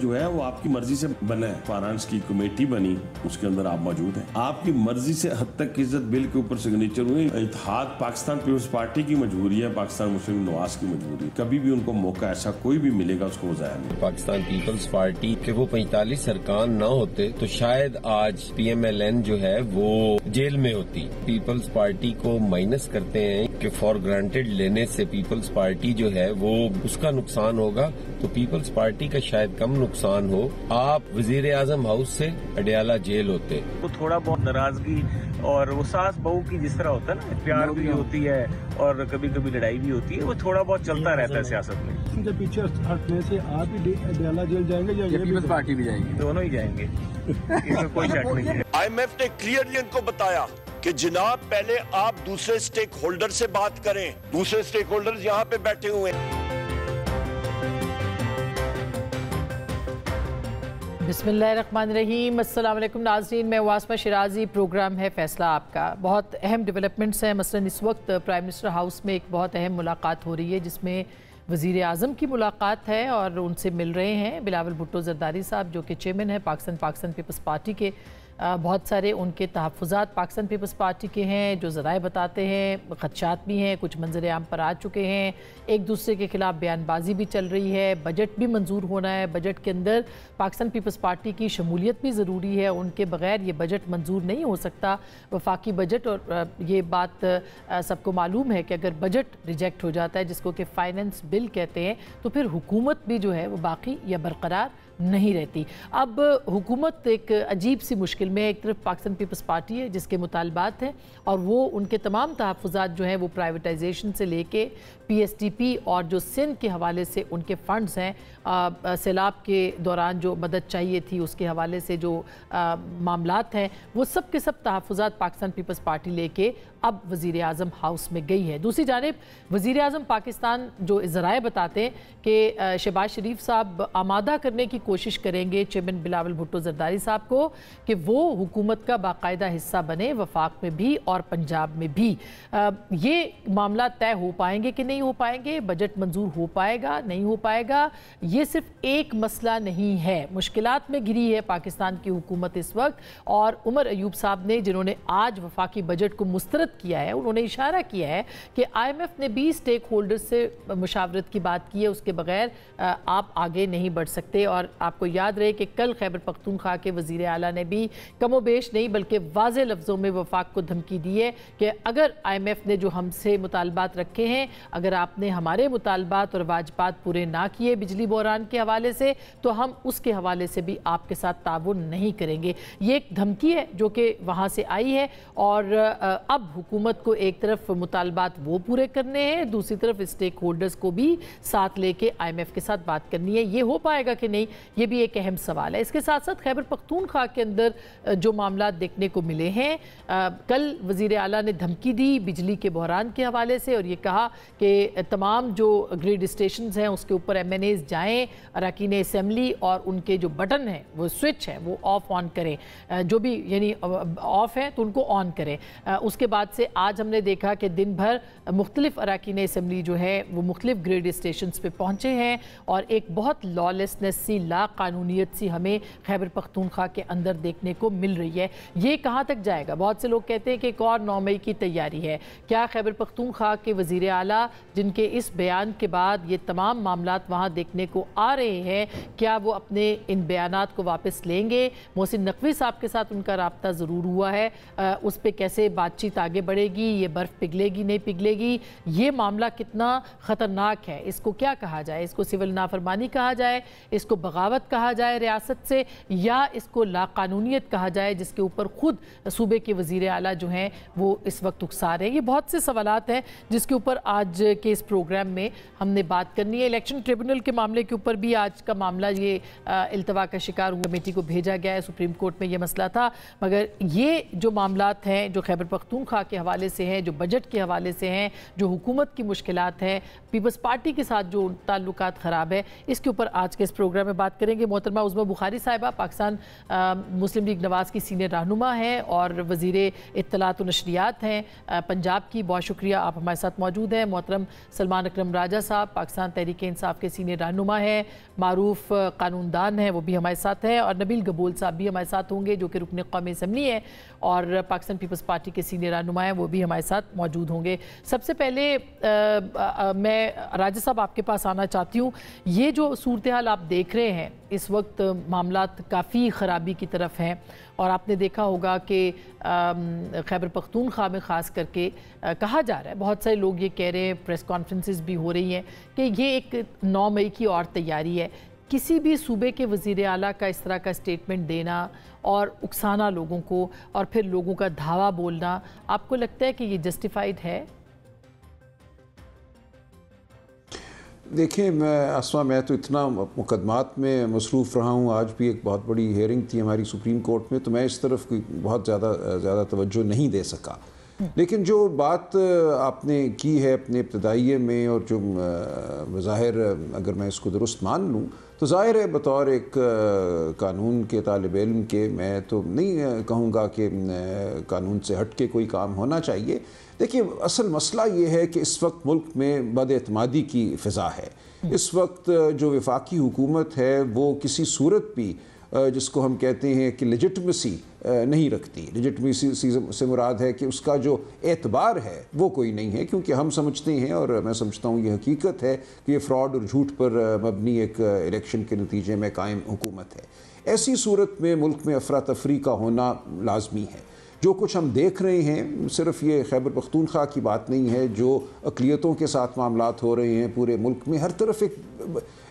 जो है वो आपकी मर्जी से बने फाइनेंस की कमेटी बनी उसके अंदर आप मौजूद हैं आपकी मर्जी से हद तक इज्जत बिल के ऊपर सिग्नेचर हुए इतिहाद पाकिस्तान पीपल्स पार्टी की मजबूरी है पाकिस्तान मुस्लिम नवाज की मजबूरी कभी भी उनको मौका ऐसा कोई भी मिलेगा उसको जाया नहीं पाकिस्तान पीपल्स पार्टी के वो पैंतालीस सरकार न होते तो शायद आज पी एम एल एन जो है वो जेल में होती पीपल्स पार्टी को माइनस करते हैं कि फॉर ग्रांटेड लेने से पीपल्स पार्टी जो है वो उसका नुकसान होगा तो पीपल्स पार्टी का शायद कम नुकसान हो आप वजीर आजम हाउस से अडयाला जेल होते तो थोड़ा बहुत नाराजगी और वो सास बहू की जिस तरह होता है ना प्यार भी होती है और कभी कभी लड़ाई भी होती है वो थोड़ा बहुत चलता रहता है सियासत में इनके पीछे हटने से आप ही अडियाला जेल जाएंगे या पीपल्स पार्टी भी जाएंगे दोनों ही जाएंगे इसमें कोई शक नहीं है आई ने क्लियरली उनको बताया कि जनाब पहले आप दूसरे स्टेक होल्डर से बात करें दूसरे स्टेक होल्डर यहाँ पे बैठे हुए हैं बसमीम अल्लाम नाजरीन मैं वासमा शराजी प्रोग्राम है फ़ैसला आपका बहुत अहम डेवलपमेंट्स हैं मसलन इस वक्त प्राइम मिनिस्टर हाउस में एक बहुत अहम मुलाकात हो रही है जिसमें वज़ी अजम की मुलाकात है और उनसे मिल रहे हैं बिलावल भुट्टो जरदारी साहब जो कि चेयरमैन हैं पाकिस्तान पाकिस्तान पीपल्स पार्टी के बहुत सारे उनके तहफ़ात पाकिस्तान पीपल्स पार्टी के हैं जो ज़राए बताते हैं ख़दशात भी हैं कुछ मंजर आम पर आ चुके हैं एक दूसरे के ख़िलाफ़ बयानबाजी भी चल रही है बजट भी मंजूर होना है बजट के अंदर पाकिस्तान पीपल्स पार्टी की शमूलियत भी ज़रूरी है उनके बगैर ये बजट मंजूर नहीं हो सकता वफाकी बजट और ये बात सबको मालूम है कि अगर बजट रिजेक्ट हो जाता है जिसको कि फ़ाइनेंस बिल कहते हैं तो फिर हुकूमत भी जो है वो बाकी या बरकरार नहीं रहती अब हुकूमत एक अजीब सी मुश्किल में एक तरफ पाकिस्तान पीपल्स पार्टी है जिसके मुतालबात हैं और वो उनके तमाम तहफ़ात जो हैं वो प्राइवेटाइजेशन से लेके पीएसटीपी और जो सिंध के हवाले से उनके फंड्स हैं सैलाब के दौरान जो मदद चाहिए थी उसके हवाले से जो मामला हैं वो सब के सब तहफ़ात पाकिस्तान पीपल्स पार्टी लेके अब वज़ी अजम हाउस में गई है दूसरी जानब वज़ी अजम पाकिस्तान जो ज़राए बताते हैं कि शहबाज शरीफ साहब आमादा करने की कोशिश करेंगे चेयरमैन बिलावल भुट्टो जरदारी साहब को कि वो हुकूमत का बाकायदा हिस्सा बने वफाक में भी और पंजाब में भी आ, ये मामला तय हो पाएंगे कि नहीं नहीं हो पाएंगे बजट मंजूर हो पाएगा नहीं हो पाएगा ये सिर्फ एक मसला नहीं है मुश्किल में घिरी है पाकिस्तान की हुकूमत इस वक्त और उमर अयूब साहब ने जिन्होंने आज वफाकी बजट को मुस्तरद किया है उन्होंने इशारा किया है कि आईएमएफ ने भी स्टेक होल्डर से मुशावरत की बात की है उसके बगैर आप आगे नहीं बढ़ सकते और आपको याद रहे कि कल खैबर पख्तूनख्वा के वजीर अला ने भी कमो बेश नहीं बल्कि वाज लफ्ज़ों में वफाक को धमकी दी है कि अगर आई एम एफ ने जो हमसे मुतालबात रखे हैं अगर अगर आपने हमारे मुतालबात और वाजबात पूरे ना किए बिजली बहरान के हवाले से तो हम उसके हवाले से भी आपके साथ ताउन नहीं करेंगे ये एक धमकी है जो कि वहाँ से आई है और अब हुकूमत को एक तरफ मुतालबात वो पूरे करने हैं दूसरी तरफ स्टेक होल्डर्स को भी साथ लेके आईएमएफ के साथ बात करनी है ये हो पाएगा कि नहीं ये भी एक अहम सवाल है इसके साथ साथ खैबर पख्तूनख्वा के अंदर जो मामला देखने को मिले हैं कल वज़ी अला ने धमकी दी बिजली के बहरान के हवाले से और ये कहा कि तमाम जो ग्रिड स्टेशन हैं उसके ऊपर एम एन एज जाएँ अरकान असम्बली और उनके जो बटन हैं वो स्विच हैं वो ऑफ़ ऑन करें जो भी यानी ऑफ़ हैं तो उनको ऑन करें उसके बाद से आज हमने देखा कि दिन भर मुख्तलिफ अरकान असम्बली जो है वो मुख्तलिफ ग्रिड स्टेशन पर पहुँचे हैं और एक बहुत लॉलेसनेस सी लाकानूनीत सी हमें खैबर पख्तूनख्वा के अंदर देखने को मिल रही है ये कहाँ तक जाएगा बहुत से लोग कहते हैं कि एक और नौ मई की तैयारी है क्या खैबर पख्तूनख्वा के वज़ी अला जिनके इस बयान के बाद ये तमाम मामला वहाँ देखने को आ रहे हैं क्या वो अपने इन बयान को वापस लेंगे मोहसिन नकवी साहब के साथ उनका रबता ज़रूर हुआ है आ, उस पर कैसे बातचीत आगे बढ़ेगी ये बर्फ़ पिघलेगी नहीं पिघलेगी ये मामला कितना ख़तरनाक है इसको क्या कहा जाए इसको सिविल नाफरमानी कहा जाए इसको बगावत कहा जाए रियासत से या इसको लाकानूनीत कहा जाए जिसके ऊपर ख़ुद सूबे के वज़ी अला जो हैं वो इस वक्त उकसा रहे हैं ये बहुत से सवाल हैं जिसके ऊपर आज के इस प्रोग्राम में हमने बात करनी है इलेक्शन ट्रिब्यूनल के मामले के ऊपर भी आज का मामला ये अल्तवा का शिकार कमेटी को भेजा गया है सुप्रीम कोर्ट में ये मसला था मगर ये जो मामला हैं जो खैबर पख्तूनख्वा के हवाले से हैं जो बजट के हवाले से हैं जो हुकूमत की मुश्किल हैं पीपल्स पार्टी के साथ जो ताल्लुक ख़राब है इसके ऊपर आज के इस प्रोग्राम में बात करेंगे मोहतरमा उजमा बुखारी साहिबा पाकिस्तान मुस्लिम लीग नवाज़ की सीनियर रहनुमा हैं और वजीर इतलात नशरियात हैं पंजाब की बहुत शुक्रिया आप हमारे साथ मौजूद हैं मोहतरम अक्रम सलमान अक्रम राजा साहब पाकिस्तान तहरीक इंसाफ के सीनियर रहनुमा हैं मरूफ कानूनदान हैं वो भी हमारे साथ हैं और नबील गबोल साहब भी हमारे साथ होंगे जो कि रुकन कौम असम्बली है और पाकिस्तान पीपल्स पार्टी के सीनियर रहनुमा हैं वो भी हमारे साथ मौजूद होंगे सबसे पहले आ, आ, मैं राजा साहब आपके पास आना चाहती हूँ ये जो सूरत हाल आप देख रहे हैं इस वक्त मामला काफ़ी ख़राबी की तरफ हैं और आपने देखा होगा कि खैबर पख्तूनख्वा में ख़ास करके आ, कहा जा रहा है बहुत सारे लोग ये कह रहे हैं प्रेस कॉन्फ्रेंसेस भी हो रही हैं कि ये एक नौ मई की और तैयारी है किसी भी सूबे के वज़ी अला का इस तरह का स्टेटमेंट देना और उकसाना लोगों को और फिर लोगों का धावा बोलना आपको लगता है कि ये जस्टिफाइड है देखिए मैं असमा मैं तो इतना मुकदमात में मसरूफ़ रहा हूँ आज भी एक बहुत बड़ी हेयरिंग थी हमारी सुप्रीम कोर्ट में तो मैं इस तरफ बहुत ज़्यादा ज़्यादा तवज्जो नहीं दे सका हम्म। लेकिन जो बात आपने की है अपने इब्तदाइये में और जो बाहिर अगर मैं इसको दुरुस्त मान लूँ तो ज़ाहिर है बतौर एक कानून के तालब इम के मैं तो नहीं कहूँगा कि कानून से हट के कोई काम होना चाहिए देखिए असल मसला ये है कि इस वक्त मुल्क में बदअतमादी की फ़िज़ा है इस वक्त जो विफाकी हुकूमत है वो किसी सूरत भी जिसको हम कहते हैं कि लजिटमेसी नहीं रखती लजिटमेसी से मुराद है कि उसका जो एतबार है वो कोई नहीं है क्योंकि हम समझते हैं और मैं समझता हूँ ये हकीकत है कि ये फ्रॉड और झूठ पर मबनी एक इलेक्शन के नतीजे में कायम हुकूमत है ऐसी सूरत में मुल्क में अफरा तफरी का होना लाजमी है जो कुछ हम देख रहे हैं सिर्फ ये खैबर पख्तूनख्वा की बात नहीं है जो अकलीतों के साथ मामला हो रहे हैं पूरे मुल्क में हर तरफ एक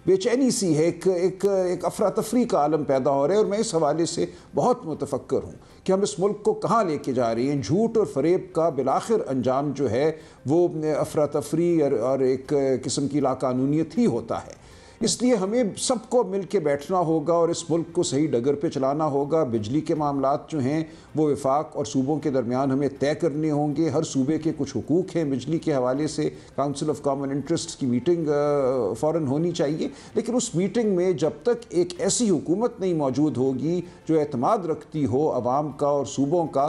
बेचैनी सी है एक एक एक अफरा तफरी का आलम पैदा हो रहा है और मैं इस हवाले से बहुत मुतफ़र हूँ कि हम इस मुल्क को कहाँ लेके जा रहे हैं झूठ और फरेब का बिलाखिर अंजाम जो है वो अफरा तफरी और, और एक किस्म की लाकानूनीत ही होता है इसलिए हमें सबको मिल के बैठना होगा और इस मुल्क को सही डगर पर चलाना होगा बिजली के मामला जो हैं वो विफाक और सूबों के दरमियान हमें तय करने होंगे हर सूबे के कुछ हकूक़ हैं बिजली के हवाले से काउंसिल ऑफ कामन इंटरेस्ट की मीटिंग फ़ौर होनी चाहिए लेकिन उस मीटिंग में जब तक एक ऐसी हुकूमत नहीं मौजूद होगी जो अतमाद रखती हो आवाम का और सूबों का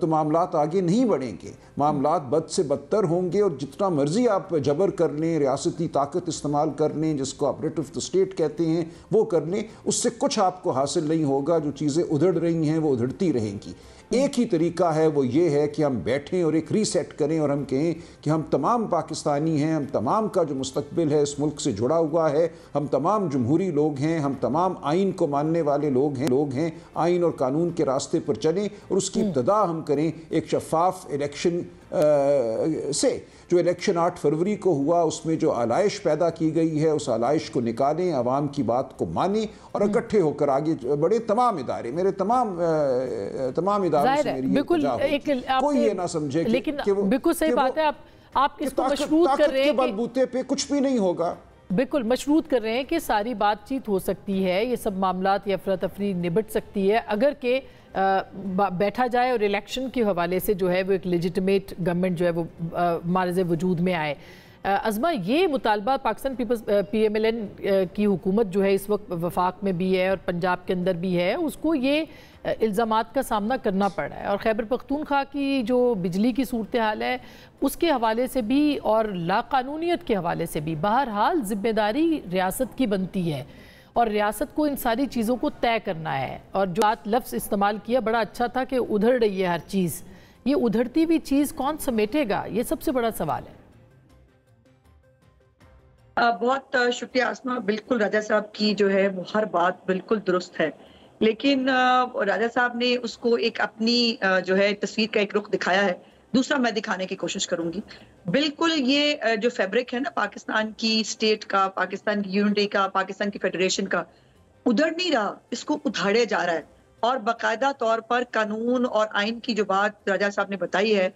तो मामला आगे नहीं बढ़ेंगे मामला बद से बदतर होंगे और जितना मर्जी आप जबर कर लें रियासती ताकत इस्तेमाल कर लें जिसको ऑपरेटिव स्टेट कहते हैं वो कर लें उससे कुछ आपको हासिल नहीं होगा जो चीज़ें उधड़ रही हैं वो उधड़ती रहेंगी एक ही तरीका है वो ये है कि हम बैठें और एक रीसेट करें और हम कहें कि हम तमाम पाकिस्तानी हैं हम तमाम का जो मुस्तबिल है इस मुल्क से जुड़ा हुआ है हम तमाम जमहूरी लोग हैं हम तमाम आइन को मानने वाले लोग हैं लोग हैं आइन और कानून के रास्ते पर चलें और उसकी हम्म। इब्तदा हम करें एक शफाफ इलेक्शन से जो इलेक्शन आठ फरवरी को हुआ उसमें जो आलाइश पैदा की गई है उस आलाइश को निकालें आवाम की बात को माने और हम्म। इकट्ठे होकर आगे बड़े तमाम इदारे मेरे तमाम तमाम इदारे बिल्कुल कोई ये ना समझे लेकिन बिल्कुल सही बात है आप इसको मशरूत कर रहे हैं बलबूते पे कुछ भी नहीं होगा बिल्कुल मशरूत कर रहे हैं कि सारी बातचीत हो सकती है ये सब मामला या अफरा तफरी निबट सकती है अगर के बैठा जाए और इलेक्शन के हवाले से जो है वो एक लजिटमेट गवर्नमेंट जो है वो मारज वजूद में आए अजमा ये मुतालबा Pakistan Peoples P M L N की हुकूमत जो है इस वक्त वफाक में भी है और पंजाब के अंदर भी है उसको ये इल्ज़ाम का सामना करना पड़ रहा है और खैबर पख्तूनख्वा की जो बिजली की सूरत हाल है उसके हवाले से भी और लाकानूनीत के हवाले से भी बहरहाल जिम्मेदारी रियासत की बनती है और रियासत को इन सारी चीज़ों को तय करना है और जो आज लफ्ज़ इस्तेमाल किया बड़ा अच्छा था कि उधर रही है हर चीज़ ये उधरती हुई चीज़ कौन समेटेगा ये सबसे बड़ा सवाल है बहुत शुक्रिया आसमा बिल्कुल राजा साहब की जो है वो हर बात बिल्कुल दुरुस्त है लेकिन राजा साहब ने उसको एक अपनी जो है तस्वीर का एक रुख दिखाया है दूसरा मैं दिखाने की कोशिश करूंगी बिल्कुल ये जो फैब्रिक है ना पाकिस्तान की स्टेट का पाकिस्तान की यूनिटी का पाकिस्तान की फेडरेशन का उधर नहीं रहा इसको उधाड़े जा रहा है और बाकायदा तौर पर कानून और आइन की जो बात राजा साहब ने बताई है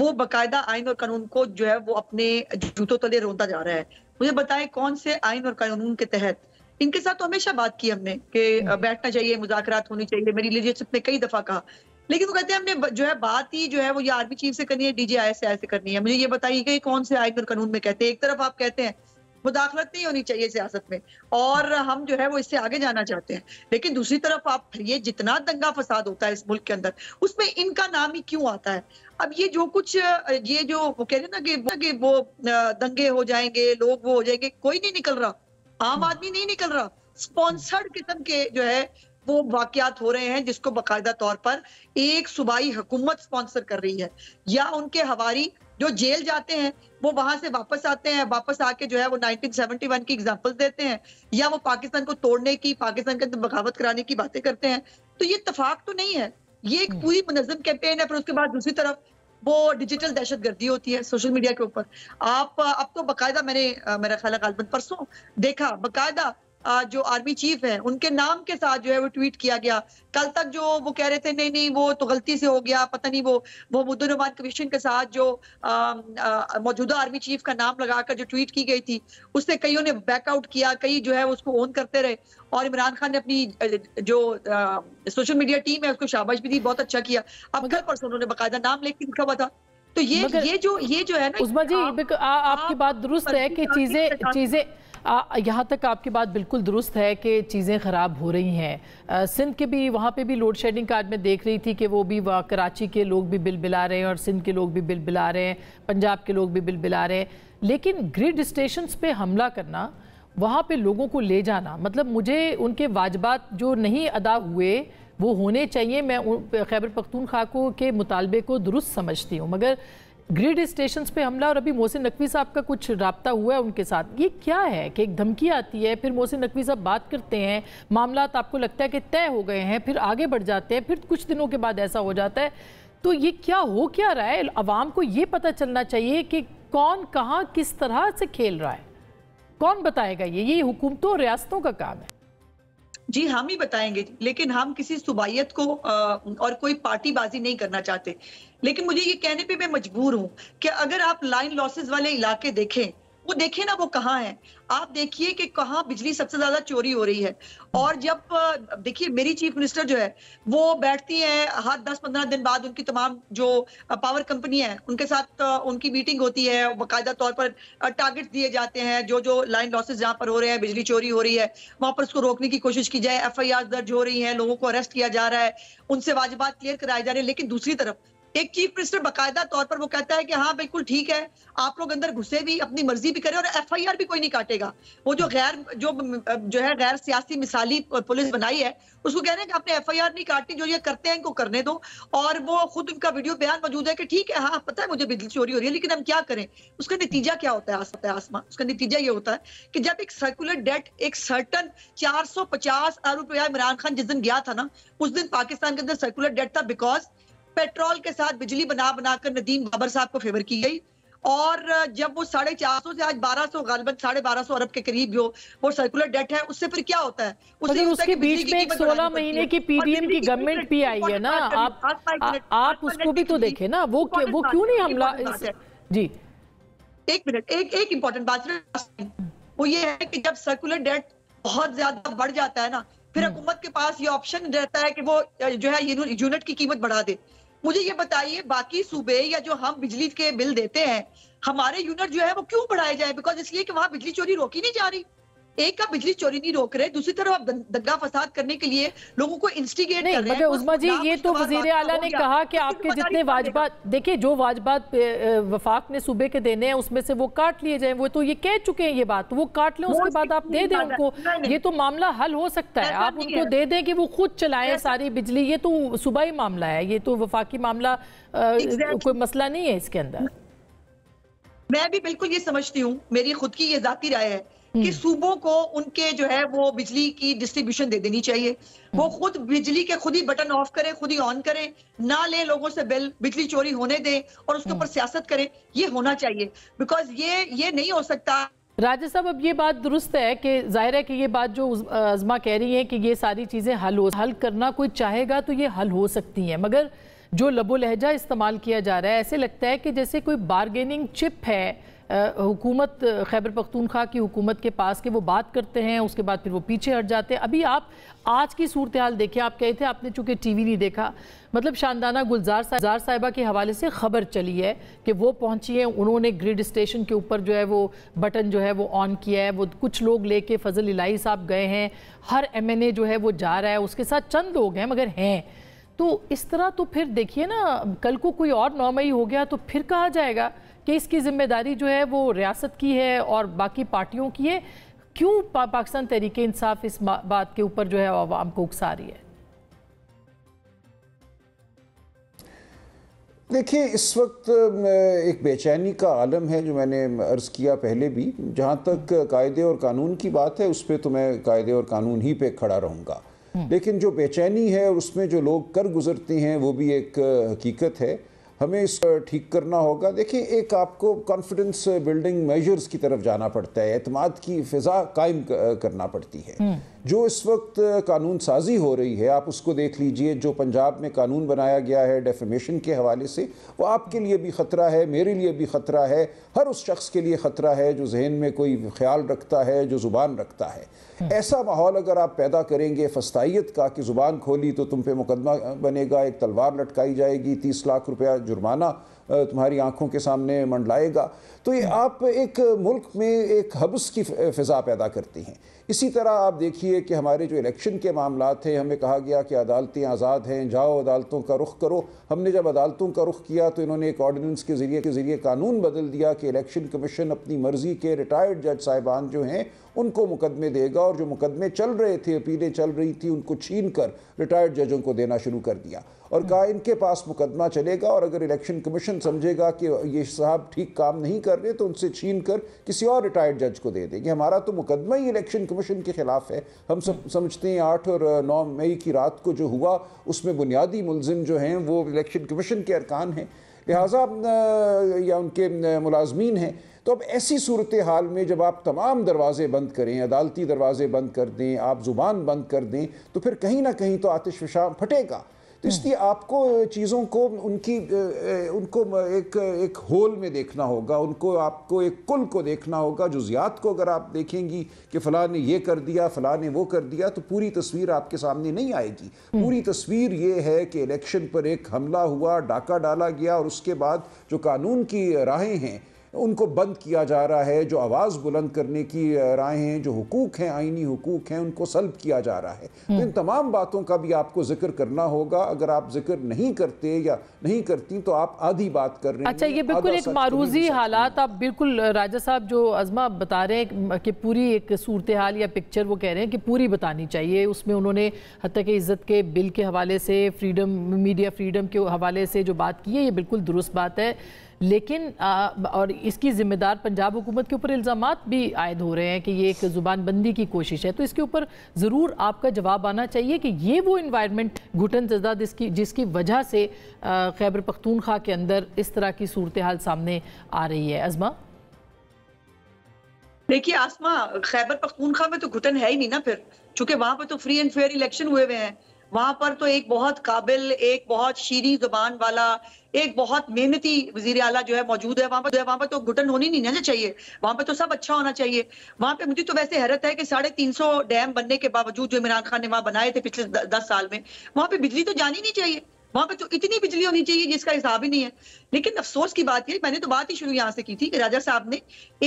वो बाकायदा आइन और कानून को जो है वो अपने जूतों तले रोता जा रहा है मुझे बताएं कौन से आइन और कानून के तहत इनके साथ तो हमेशा बात की हमने कि हम्म। बैठना चाहिए मुजाकर होनी चाहिए मेरी लीडरशिप ने कई दफा कहा लेकिन वो कहते हैं हमने जो है बात ही जो है वो ये आर्मी चीफ से करनी है डीजीआई से करनी है मुझे ये बताइए कि कौन से आयकर कानून में कहते हैं एक तरफ आप कहते हैं मुदाखलत नहीं होनी चाहिए सियासत में और हम जो है वो इससे आगे जाना चाहते हैं लेकिन दूसरी तरफ आप ये जितना दंगा फसाद होता है इस मुल्क के अंदर उसमें इनका नाम ही क्यों आता है अब ये जो कुछ ये जो वो कह रहे ना कि कि वो दंगे हो जाएंगे लोग वो हो जाएंगे कोई नहीं निकल रहा आम हम्म। आदमी नहीं निकल रहा स्पॉन्सर्ड किस्म के जो है वो वाकयात हो रहे हैं जिसको बाकायदा तौर पर एक सूबाई हुकूमत स्पॉन्सर कर रही है या उनके हवारी जो जेल जाते हैं वो वहां से वापस आते हैं वापस आके जो है वो 1971 की एग्जाम्पल देते हैं या वो पाकिस्तान को तोड़ने की पाकिस्तान के अंदर बगावत कराने की बातें करते हैं तो ये तफाक तो नहीं है ये एक हम्म। पूरी मुनजम कैंपेन है फिर उसके बाद दूसरी तरफ वो डिजिटल दहशत गर्दी होती है सोशल मीडिया के ऊपर आप अब तो बाकायदा मैंने मेरा ख्याल परसों देखा बाकायदा जो आर्मी चीफ हैं उनके नाम के साथ जो है वो ट्वीट किया गया कल तक जो वो कह रहे थे नहीं नहीं वो तो गलती से हो गया पता नहीं वो वो मुद्दोनुमान कमीशन के साथ जो मौजूदा आर्मी चीफ का नाम लगाकर जो ट्वीट की गई थी उससे कईयों ने बैकआउट किया कई जो है उसको ओन करते रहे और इमरान खान ने अपनी जो आ, सोशल मीडिया टीम है उसको शाबाश भी दी बहुत अच्छा किया अब कल परसों उन्होंने बाकायदा नाम लेके लिखा हुआ था तो ये ये जो ये जो है ना उस्मा जी आ, आ, आपकी बात दुरुस्त है कि चीजें चीजें यहाँ तक आपकी बात बिल्कुल दुरुस्त है कि चीज़ें ख़राब हो रही हैं सिंध के भी वहाँ पे भी लोड शेडिंग का आज मैं देख रही थी कि वो भी कराची के लोग भी बिल बिला रहे हैं और सिंध के लोग भी बिल बिला रहे हैं पंजाब के लोग भी बिल बिला रहे हैं लेकिन ग्रिड स्टेशन पर हमला करना वहाँ पे लोगों को ले जाना मतलब मुझे उनके वाजबात जो नहीं अदा हुए वो होने चाहिए मैं खैबर पख्तूनख्वा को के मुतालबे को दुरुस्त समझती हूँ मगर ग्रिड स्टेशन पे हमला और अभी मोहसिन नकवी साहब का कुछ रबता हुआ है उनके साथ ये क्या है कि एक धमकी आती है फिर मोहसिन नकवी साहब बात करते हैं मामला आपको लगता है कि तय हो गए हैं फिर आगे बढ़ जाते हैं फिर कुछ दिनों के बाद ऐसा हो जाता है तो ये क्या हो क्या रहा है अवाम को ये पता चलना चाहिए कि कौन कहाँ किस तरह से खेल रहा है कौन बताएगा ये ये हुकूमतों और रियासतों का काम है जी हम ही बताएंगे लेकिन हम किसी सुबाइत को और कोई पार्टीबाजी नहीं करना चाहते लेकिन मुझे ये कहने पे मैं मजबूर हूँ कि अगर आप लाइन लॉसेस वाले इलाके देखें वो देखिए ना वो कहाँ है आप देखिए कि कहाँ बिजली सबसे ज्यादा चोरी हो रही है और जब देखिए मेरी चीफ मिनिस्टर जो है वो बैठती है हर दस पंद्रह दिन बाद उनकी तमाम जो पावर कंपनी है उनके साथ उनकी मीटिंग होती है बाकायदा तौर पर टारगेट दिए जाते हैं जो जो लाइन लॉसेज जहाँ पर हो रहे हैं बिजली चोरी हो रही है वहां पर उसको रोकने की कोशिश की जाए एफ दर्ज हो रही है लोगों को अरेस्ट किया जा रहा है उनसे वाजिबात क्लियर कराए जा रहे हैं लेकिन दूसरी तरफ एक चीफ मिनिस्टर बाकायदा तौर पर वो कहता है कि हाँ बिल्कुल ठीक है आप लोग अंदर घुसे भी अपनी मर्जी भी करें और एफ आई आर भी कोई नहीं काटेगा वो जो गैर जो जो है गैर सियासी मिसाली पुलिस बनाई है उसको कह रहे हैं कि आपने एफ आई आर नहीं काटनी जो ये करते हैं इनको करने दो और वो खुद उनका वीडियो बयान मौजूद है कि ठीक है हाँ पता है मुझे बिजली चोरी हो रही है लेकिन हम क्या करें उसका नतीजा क्या होता है आसमा उसका नतीजा ये होता है कि जब एक सर्कुलर डेट एक सर्टन चार सौ पचास अरब रुपया इमरान खान जिस दिन गया था ना उस दिन पाकिस्तान के अंदर सर्कुलर डेट था बिकॉज पेट्रोल के साथ बिजली बना बनाकर नदीम बाबर साहब को फेवर की गई और जब वो साढ़े चार सौ से आज बारह सौ गालबन साढ़े बारह सौ अरब के करीब जो वो सर्कुलर डेट है उससे फिर क्या होता है उससे उसके बीच में सोलह महीने की पीडीएम की गवर्नमेंट भी आई है ना आप आप उसको भी तो देखे ना वो वो क्यों नहीं हमला जी एक मिनट एक एक इम्पोर्टेंट बात वो ये है कि जब सर्कुलर डेट बहुत ज्यादा बढ़ जाता है ना फिर हम्म। हुकूमत के पास ये ऑप्शन रहता है कि वो जो है यूनिट की कीमत बढ़ा दे मुझे ये बताइए बाकी सूबे या जो हम बिजली के बिल देते हैं हमारे यूनिट जो है वो क्यों बढ़ाए जाए बिकॉज इसलिए कि वहां बिजली चोरी रोकी नहीं जा रही एक आप बिजली चोरी नहीं रोक रहे दूसरी तरफ आप दंगा फसाद करने के लिए लोगों को इंस्टिगेट कर रहे हैं उजमा जी ये तो वजीर आला ने कहा कि आपके जितने वाजबात देखिए जो वाजबात वफाक ने सूबे के देने हैं उसमें से वो काट लिए जाए वो तो ये कह चुके हैं ये बात वो काट लें उसके बाद आप दे दें उनको ये तो मामला हल हो सकता है आप उनको दे दें कि वो खुद चलाए सारी बिजली ये तो सूबाई मामला है ये तो वफाकी मामला कोई मसला नहीं है इसके अंदर मैं भी बिल्कुल ये समझती हूँ मेरी खुद की ये जाती राय है कि हम्म। सूबों को उनके जो है वो बिजली की डिस्ट्रीब्यूशन दे देनी चाहिए वो हम्म। खुद बिजली के खुद ही बटन ऑफ करें खुद ही ऑन करें ना ले लोगों से बिल बिजली चोरी होने दें और उसके हम्म। ऊपर सियासत करें ये होना चाहिए बिकॉज ये ये नहीं हो सकता राजा साहब अब ये बात दुरुस्त है कि जाहिर है कि ये बात जो अजमा कह रही है कि ये सारी चीज़ें हल हो हल करना कोई चाहेगा तो ये हल हो सकती हैं मगर जो लबो लहजा इस्तेमाल किया जा रहा है ऐसे लगता है कि जैसे कोई बारगेनिंग चिप है हुकूमत खैबर पख्तूनख्वा की हुकूमत के पास के वो बात करते हैं उसके बाद फिर वो पीछे हट जाते हैं अभी आप आज की सूरत हाल देखिए आप कहे थे आपने चूँकि टी वी नहीं देखा मतलब शानदाना गुलजार साहब साहिबा के हवाले से खबर चली है कि वो पहुंची हैं उन्होंने ग्रिड स्टेशन के ऊपर जो है वो बटन जो है वो ऑन किया है वो कुछ लोग लेके फजल इलाई साहब गए हैं हर ए जो है वो जा रहा है उसके साथ चंद लोग हैं मगर हैं तो इस तरह तो फिर देखिए ना कल को कोई और नॉर्मई हो गया तो फिर कहा जाएगा कि इसकी जिम्मेदारी जो है वो रियासत की है और बाकी पार्टियों की है क्यों पा, पाकिस्तान तहरीक इंसाफ इस बात के ऊपर जो है आवाम को उकसा रही है देखिए इस वक्त एक बेचैनी का आलम है जो मैंने अर्ज़ किया पहले भी जहाँ तक कायदे और कानून की बात है उस पर तो मैं कायदे और कानून ही पे खड़ा रहूँगा हम्म। लेकिन जो बेचैनी है उसमें जो लोग कर गुजरते हैं वो भी एक हकीकत है हमें इस ठीक करना होगा देखिए एक आपको कॉन्फिडेंस बिल्डिंग मेजर्स की तरफ जाना पड़ता है अतमाद की फ़िज़ा कायम करना पड़ती है हम्म। जो इस वक्त कानून साजी हो रही है आप उसको देख लीजिए जो पंजाब में कानून बनाया गया है डेफिमेशन के हवाले से वो आपके लिए भी ख़तरा है मेरे लिए भी ख़तरा है हर उस शख्स के लिए ख़तरा है जो जहन में कोई ख्याल रखता है जो ज़ुबान रखता है हम्म। ऐसा माहौल अगर आप पैदा करेंगे फस्ताइत का कि ज़ुबान खोली तो तुम पे मुकदमा बनेगा एक तलवार लटकाई जाएगी तीस लाख रुपया जुर्माना तुम्हारी आंखों के सामने मंडलाएगा तो ये हम्म। आप एक मुल्क में एक हब्स की फ़िज़ा पैदा करती हैं इसी तरह आप देखिए कि हमारे जो इलेक्शन के मामला थे हमें कहा गया कि अदालतें आज़ाद हैं जाओ अदालतों का रुख करो हमने जब अदालतों का रुख किया तो इन्होंने एक ऑर्डिनेंस के ज़रिए के ज़रिए कानून बदल दिया कि इलेक्शन कमीशन अपनी मर्ज़ी के रिटायर्ड जज साहिबान जो हैं उनको मुकदमे देगा और जो मुकदमे चल रहे थे अपीलें चल रही थी उनको छीन कर रिटायर्ड जजों को देना शुरू कर दिया और कहा इनके पास मुकदमा चलेगा और अगर इलेक्शन कमीशन समझेगा कि ये साहब ठीक काम नहीं कर रहे तो उनसे छीन कर किसी और रिटायर्ड जज को दे देंगे हमारा तो मुकदमा ही इलेक्शन कमीशन के खिलाफ है हम सब समझते हैं आठ और नौ मई की रात को जो हुआ उसमें बुनियादी मुलजिम जो हैं वो इलेक्शन कमीशन के अरकान हैं लिहाजा या उनके मुलाजमीन हैं तो अब ऐसी सूरत हाल में जब आप तमाम दरवाजे बंद करें अदालती दरवाजे बंद कर दें आप ज़ुबान बंद कर दें तो फिर कहीं ना कहीं तो आतिश फिशा फटेगा तो इसलिए हम्म। आपको चीज़ों को उनकी उनको एक एक होल में देखना होगा उनको आपको एक कुल को देखना होगा जुजियात को अगर आप देखेंगी कि फ़लाँ ने यह कर दिया फ़लाँ ने वो कर दिया तो पूरी तस्वीर आपके सामने नहीं आएगी हम्म। पूरी तस्वीर ये है कि इलेक्शन पर एक हमला हुआ डाका डाला गया और उसके बाद जो कानून की राहें हैं उनको बंद किया जा रहा है जो आवाज़ बुलंद करने की राय हैं जो हकूक़ हैं आइनी हकूक़ हैं उनको सल्ब किया जा रहा है तो इन हम्म। तमाम बातों का भी आपको जिक्र करना होगा अगर आप जिक्र नहीं करते या नहीं करती तो आप आधी बात कर रहे हैं अच्छा ये बिल्कुल एक तो मारूजी हालात आप बिल्कुल राजा साहब जो अजमा बता रहे हैं कि पूरी एक सूरत हाल या पिक्चर वो कह रहे हैं कि पूरी बतानी चाहिए उसमें उन्होंने हती के इज़्ज़त के बिल के हवाले से फ्रीडम मीडिया फ्रीडम के हवाले से जो बात की है ये बिल्कुल दुरुस्त बात है लेकिन आ, और इसकी जिम्मेदार पंजाब हुकूमत के ऊपर इल्ज़ाम भी आयद हो रहे हैं कि ये एक जुबान बंदी की कोशिश है तो इसके ऊपर ज़रूर आपका जवाब आना चाहिए कि ये वो इन्वायरमेंट घुटन जदा जिसकी जिसकी वजह से खैबर पख्तूनख्वा के अंदर इस तरह की सूरत हाल सामने आ रही है अजमा देखिए आसमा खैबर पख्तूनखा में तो घुटन है ही नहीं ना फिर चूंकि वहां पर तो फ्री एंड फेयर इलेक्शन हुए हुए हैं वहां पर तो एक बहुत काबिल एक बहुत शीरी जुबान वाला एक बहुत मेहनती वजीर अला जो है मौजूद है वहां पर वहां पर तो घुटन होनी नहीं ना चाहिए वहां पर तो सब अच्छा होना चाहिए वहां पे मुझे तो वैसे हैरत है कि साढ़े तीन सौ डैम बनने के बावजूद जो इमरान खान ने वहां बनाए थे पिछले दस साल में वहां पे बिजली तो जानी नहीं चाहिए वहां पर तो इतनी बिजली होनी चाहिए जिसका हिसाब ही नहीं है लेकिन अफसोस की बात यह मैंने तो बात ही शुरू यहाँ से की थी कि राजा साहब ने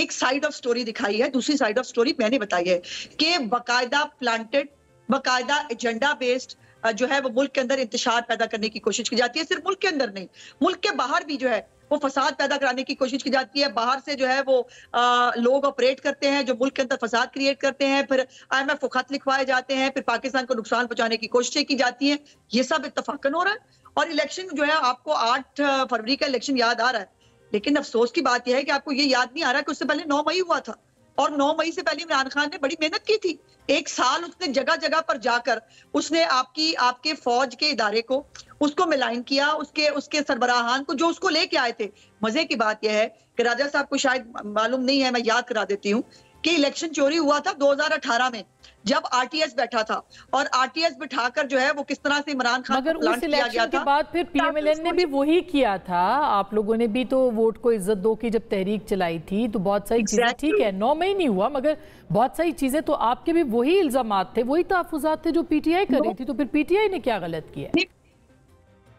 एक साइड ऑफ स्टोरी दिखाई है दूसरी साइड ऑफ स्टोरी मैंने बताई है कि बाकायदा प्लांटेड बाकायदा एजेंडा बेस्ड जो है वो मुल्क के अंदर इंतजार पैदा करने की कोशिश की जाती है सिर्फ मुल्क के अंदर नहीं मुल्क के बाहर भी जो है वो फसाद पैदा कराने की कोशिश की जाती है बाहर से जो है वो आ, लोग ऑपरेट करते हैं जो मुल्क के अंदर फसाद क्रिएट करते हैं फिर आई एम एफ को खत लिखवाए जाते हैं फिर पाकिस्तान को नुकसान पहुंचाने की कोशिशें की जाती हैं ये सब इतफाकन हो रहा है और इलेक्शन जो है आपको आठ फरवरी का इलेक्शन याद आ रहा है लेकिन अफसोस की बात यह है कि आपको ये याद नहीं आ रहा कि उससे पहले नौ मई हुआ था और 9 मई से पहले इमरान खान ने बड़ी मेहनत की थी एक साल उसने जगह जगह पर जाकर उसने आपकी आपके फौज के इदारे को उसको मिलाइन किया उसके उसके सरबराहान को जो उसको लेके आए थे मजे की बात यह है कि राजा साहब को शायद मालूम नहीं है मैं याद करा देती हूँ कि इलेक्शन चोरी हुआ था 2018 में जब आरटीएस बैठा था और आरटीएस बिठाकर जो है वो किस तरह से इमरान खान मगर उस किया गया के था बाद फिर पीएमएलएन ने भी वही किया था आप लोगों ने भी तो वोट को इज्जत दो की जब तहरीक चलाई थी तो बहुत सारी चीजें ठीक है नौ मई नहीं हुआ मगर बहुत सारी चीजें तो आपके भी वही इल्जाम थे वही तहफात थे जो पीटीआई कर रही थी तो फिर पीटीआई ने क्या गलत किया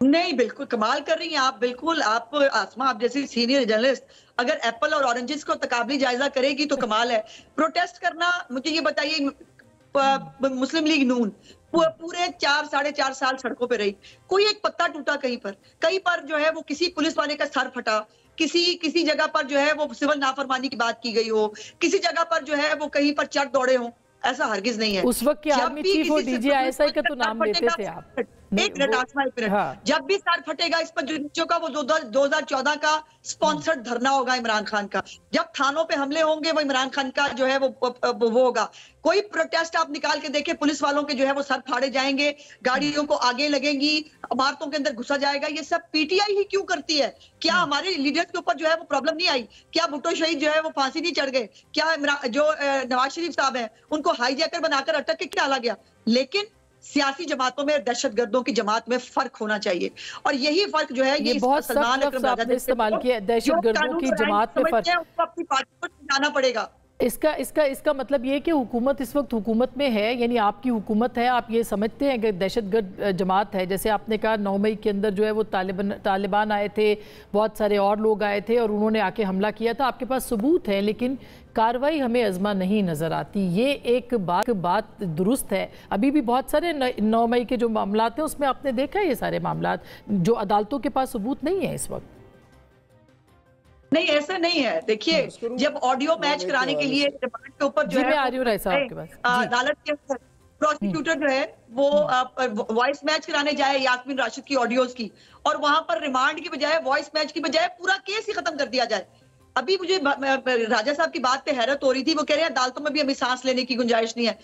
नहीं बिल्कुल कमाल कर रही हैं आप बिल्कुल आप आसमा आप जैसे सीनियर जर्नलिस्ट अगर एप्पल और ऑरेंजेस को तकाबली जायजा करेगी तो कमाल है प्रोटेस्ट करना मुझे ये बताइए मुस्लिम लीग नून पूरे चार साढ़े चार साल सड़कों पे रही कोई एक पत्ता टूटा कहीं पर कहीं पर जो है वो किसी पुलिस वाले का सर फटा किसी किसी जगह पर जो है वो सिविल नाफरमानी की बात की गई हो किसी जगह पर जो है वो कहीं पर चट दौड़े हो ऐसा हरगिज नहीं है उस वक्त के आर्मी चीफ और डीजीआईएसआई का तो नाम लेते थे आप एक मिनट आठ एक मिनट हाँ। जब भी सर फटेगा इस पर नीचे का वो दो हजार चौदह का स्पॉन्सर्ड हम्म। धरना होगा इमरान खान का जब थानों पे हमले होंगे वो इमरान खान का जो है वो वो, होगा कोई प्रोटेस्ट आप निकाल के देखे पुलिस वालों के जो है वो सर फाड़े जाएंगे गाड़ियों को आगे लगेंगी इमारतों के अंदर घुसा जाएगा ये सब पीटीआई ही क्यों करती है क्या हम्म। हमारे लीडर्स के ऊपर जो है वो प्रॉब्लम नहीं आई क्या भुट्टो शहीद जो है वो फांसी नहीं चढ़ गए क्या जो नवाज शरीफ साहब है उनको हाईजैकर बनाकर अटक के क्या गया लेकिन सियासी जमातों में दहशत गर्दों की जमात में फर्क होना चाहिए और यही फर्क जो है ये, ये बहुत सलमान अक्रम राजा इस्तेमाल किया दहशत गर्दों की जमात में फर्क अपनी पार्टी को जाना पड़ेगा इसका इसका इसका मतलब ये है कि हुकूमत इस वक्त हुकूमत में है यानी आपकी हुकूमत है आप ये समझते हैं कि दहशतगर्द जमात है जैसे आपने कहा नौ मई के अंदर जो है वो तालिबान तालिबान आए थे बहुत सारे और लोग आए थे और उन्होंने आके हमला किया था आपके पास सबूत है लेकिन कार्रवाई हमें अजमा नहीं नज़र आती ये एक बात बात दुरुस्त है अभी भी बहुत सारे नौ मई के जो मामला हैं उसमें आपने देखा है ये सारे मामला जो अदालतों के पास सबूत नहीं है इस वक्त नहीं ऐसा नहीं है देखिए हाँ, जब ऑडियो मैच कराने के लिए रिमांड के ऊपर जो है अदालत के प्रोसिक्यूटर जो है वो वॉइस हम्म। मैच कराने जाए यास्मिन राशिद की ऑडियोज की और वहां पर रिमांड की बजाय वॉइस मैच की बजाय पूरा केस ही खत्म कर दिया जाए अभी मुझे राजा साहब की बात पे हैरत हो रही थी वो कह रहे हैं अदालतों में भी अभी सांस लेने की गुंजाइश नहीं है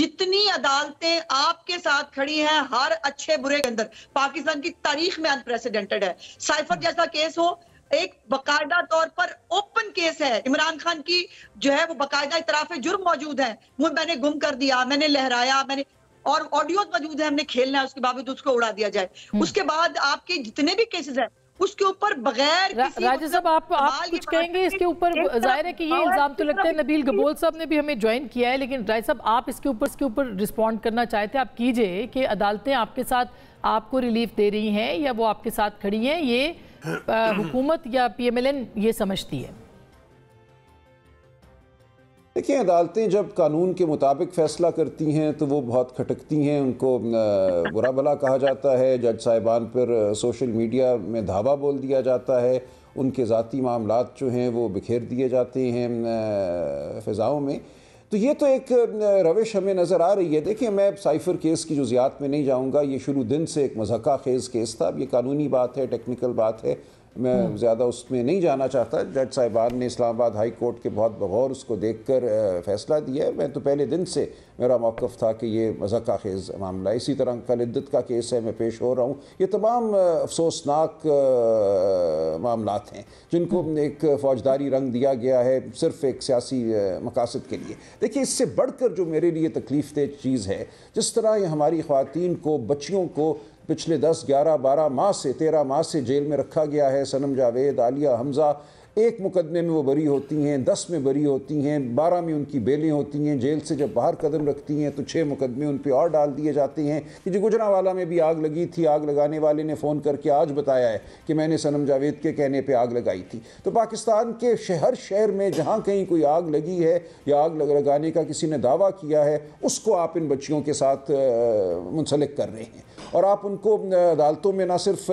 जितनी अदालतें आपके साथ खड़ी हैं हर अच्छे बुरे के अंदर पाकिस्तान की तारीख में अनप्रेसिडेंटेड है साइफर जैसा केस हो एक बकायदा तौर पर ओपन केस है इमरान खान की जो है वो बकायदा इतराफ जुर्म मौजूद है वो मैंने गुम कर दिया मैंने लहराया मैंने और ऑडियो मौजूद है हमने खेलना है उसके बावजूद उसको उड़ा दिया जाए हम्म। उसके बाद आपके जितने भी केसेस है उसके ऊपर बगैर रा, राजा मतलब साहब आप आप कुछ कहेंगे इसके ऊपर जाहिर है कि ये इल्जाम तो लगता है नबील गबोल साहब ने भी हमें ज्वाइन किया है लेकिन राजा साहब आप इसके ऊपर इसके ऊपर रिस्पॉन्ड करना चाहते हैं आप कीजिए कि अदालतें आपके साथ आपको रिलीफ दे रही हैं या वो आपके साथ खड़ी हैं ये हुकूमत या पी एम एल एन ये समझती है देखिए अदालतें जब कानून के मुताबिक फ़ैसला करती हैं तो वो बहुत खटकती हैं उनको बुरा भला कहा जाता है जज साहिबान पर सोशल मीडिया में धावा बोल दिया जाता है उनके ज़ाती मामला जो हैं वो बिखेर दिए जाते हैं फ़िज़ाओं में तो ये तो एक रविश हमें नज़र आ रही है देखिए मैं साइफर केस की जुजियात में नहीं जाऊँगा ये शुरू दिन से एक मजहका खेज़ केस था अब ये कानूनी बात है टेक्निकल बात है मैं ज़्यादा उसमें नहीं जाना चाहता जज साहिबान ने इस्लामाबाद हाई कोर्ट के बहुत बगौर उसको देख कर फैसला दिया है मैं तो पहले दिन से मेरा मौक़ था कि ये मज़ाक़ा खेज़ मामला इसी तरह कल इद्दत का केस है मैं पेश हो रहा हूँ ये तमाम अफसोसनाक मामला हैं जिनको हम्म। एक फ़ौजदारी रंग दिया गया है सिर्फ़ एक सियासी मकासद के लिए देखिए इससे बढ़ कर जो मेरे लिए तकलीफ दे चीज़ है जिस तरह ये हमारी ख़वातीन को बच्चियों को पिछले 10, 11, 12 माह से 13 माह से जेल में रखा गया है सनम जावेद आलिया हमज़ा एक मुकदमे में वो बरी होती हैं दस में बरी होती हैं बारह में उनकी बेलें होती हैं जेल से जब बाहर कदम रखती हैं तो छः मुकदमे उन पर और डाल दिए जाते हैं कि जो गुजरावाला में भी आग लगी थी आग लगाने वाले ने फ़ोन करके आज बताया है कि मैंने सनम जावेद के कहने पर आग लगाई थी तो पाकिस्तान के शहर शहर में जहाँ कहीं कोई आग लगी है या आग लगाने का किसी ने दावा किया है उसको आप इन बच्चियों के साथ मुंसलिक कर रहे हैं और आप उनको अदालतों में ना सिर्फ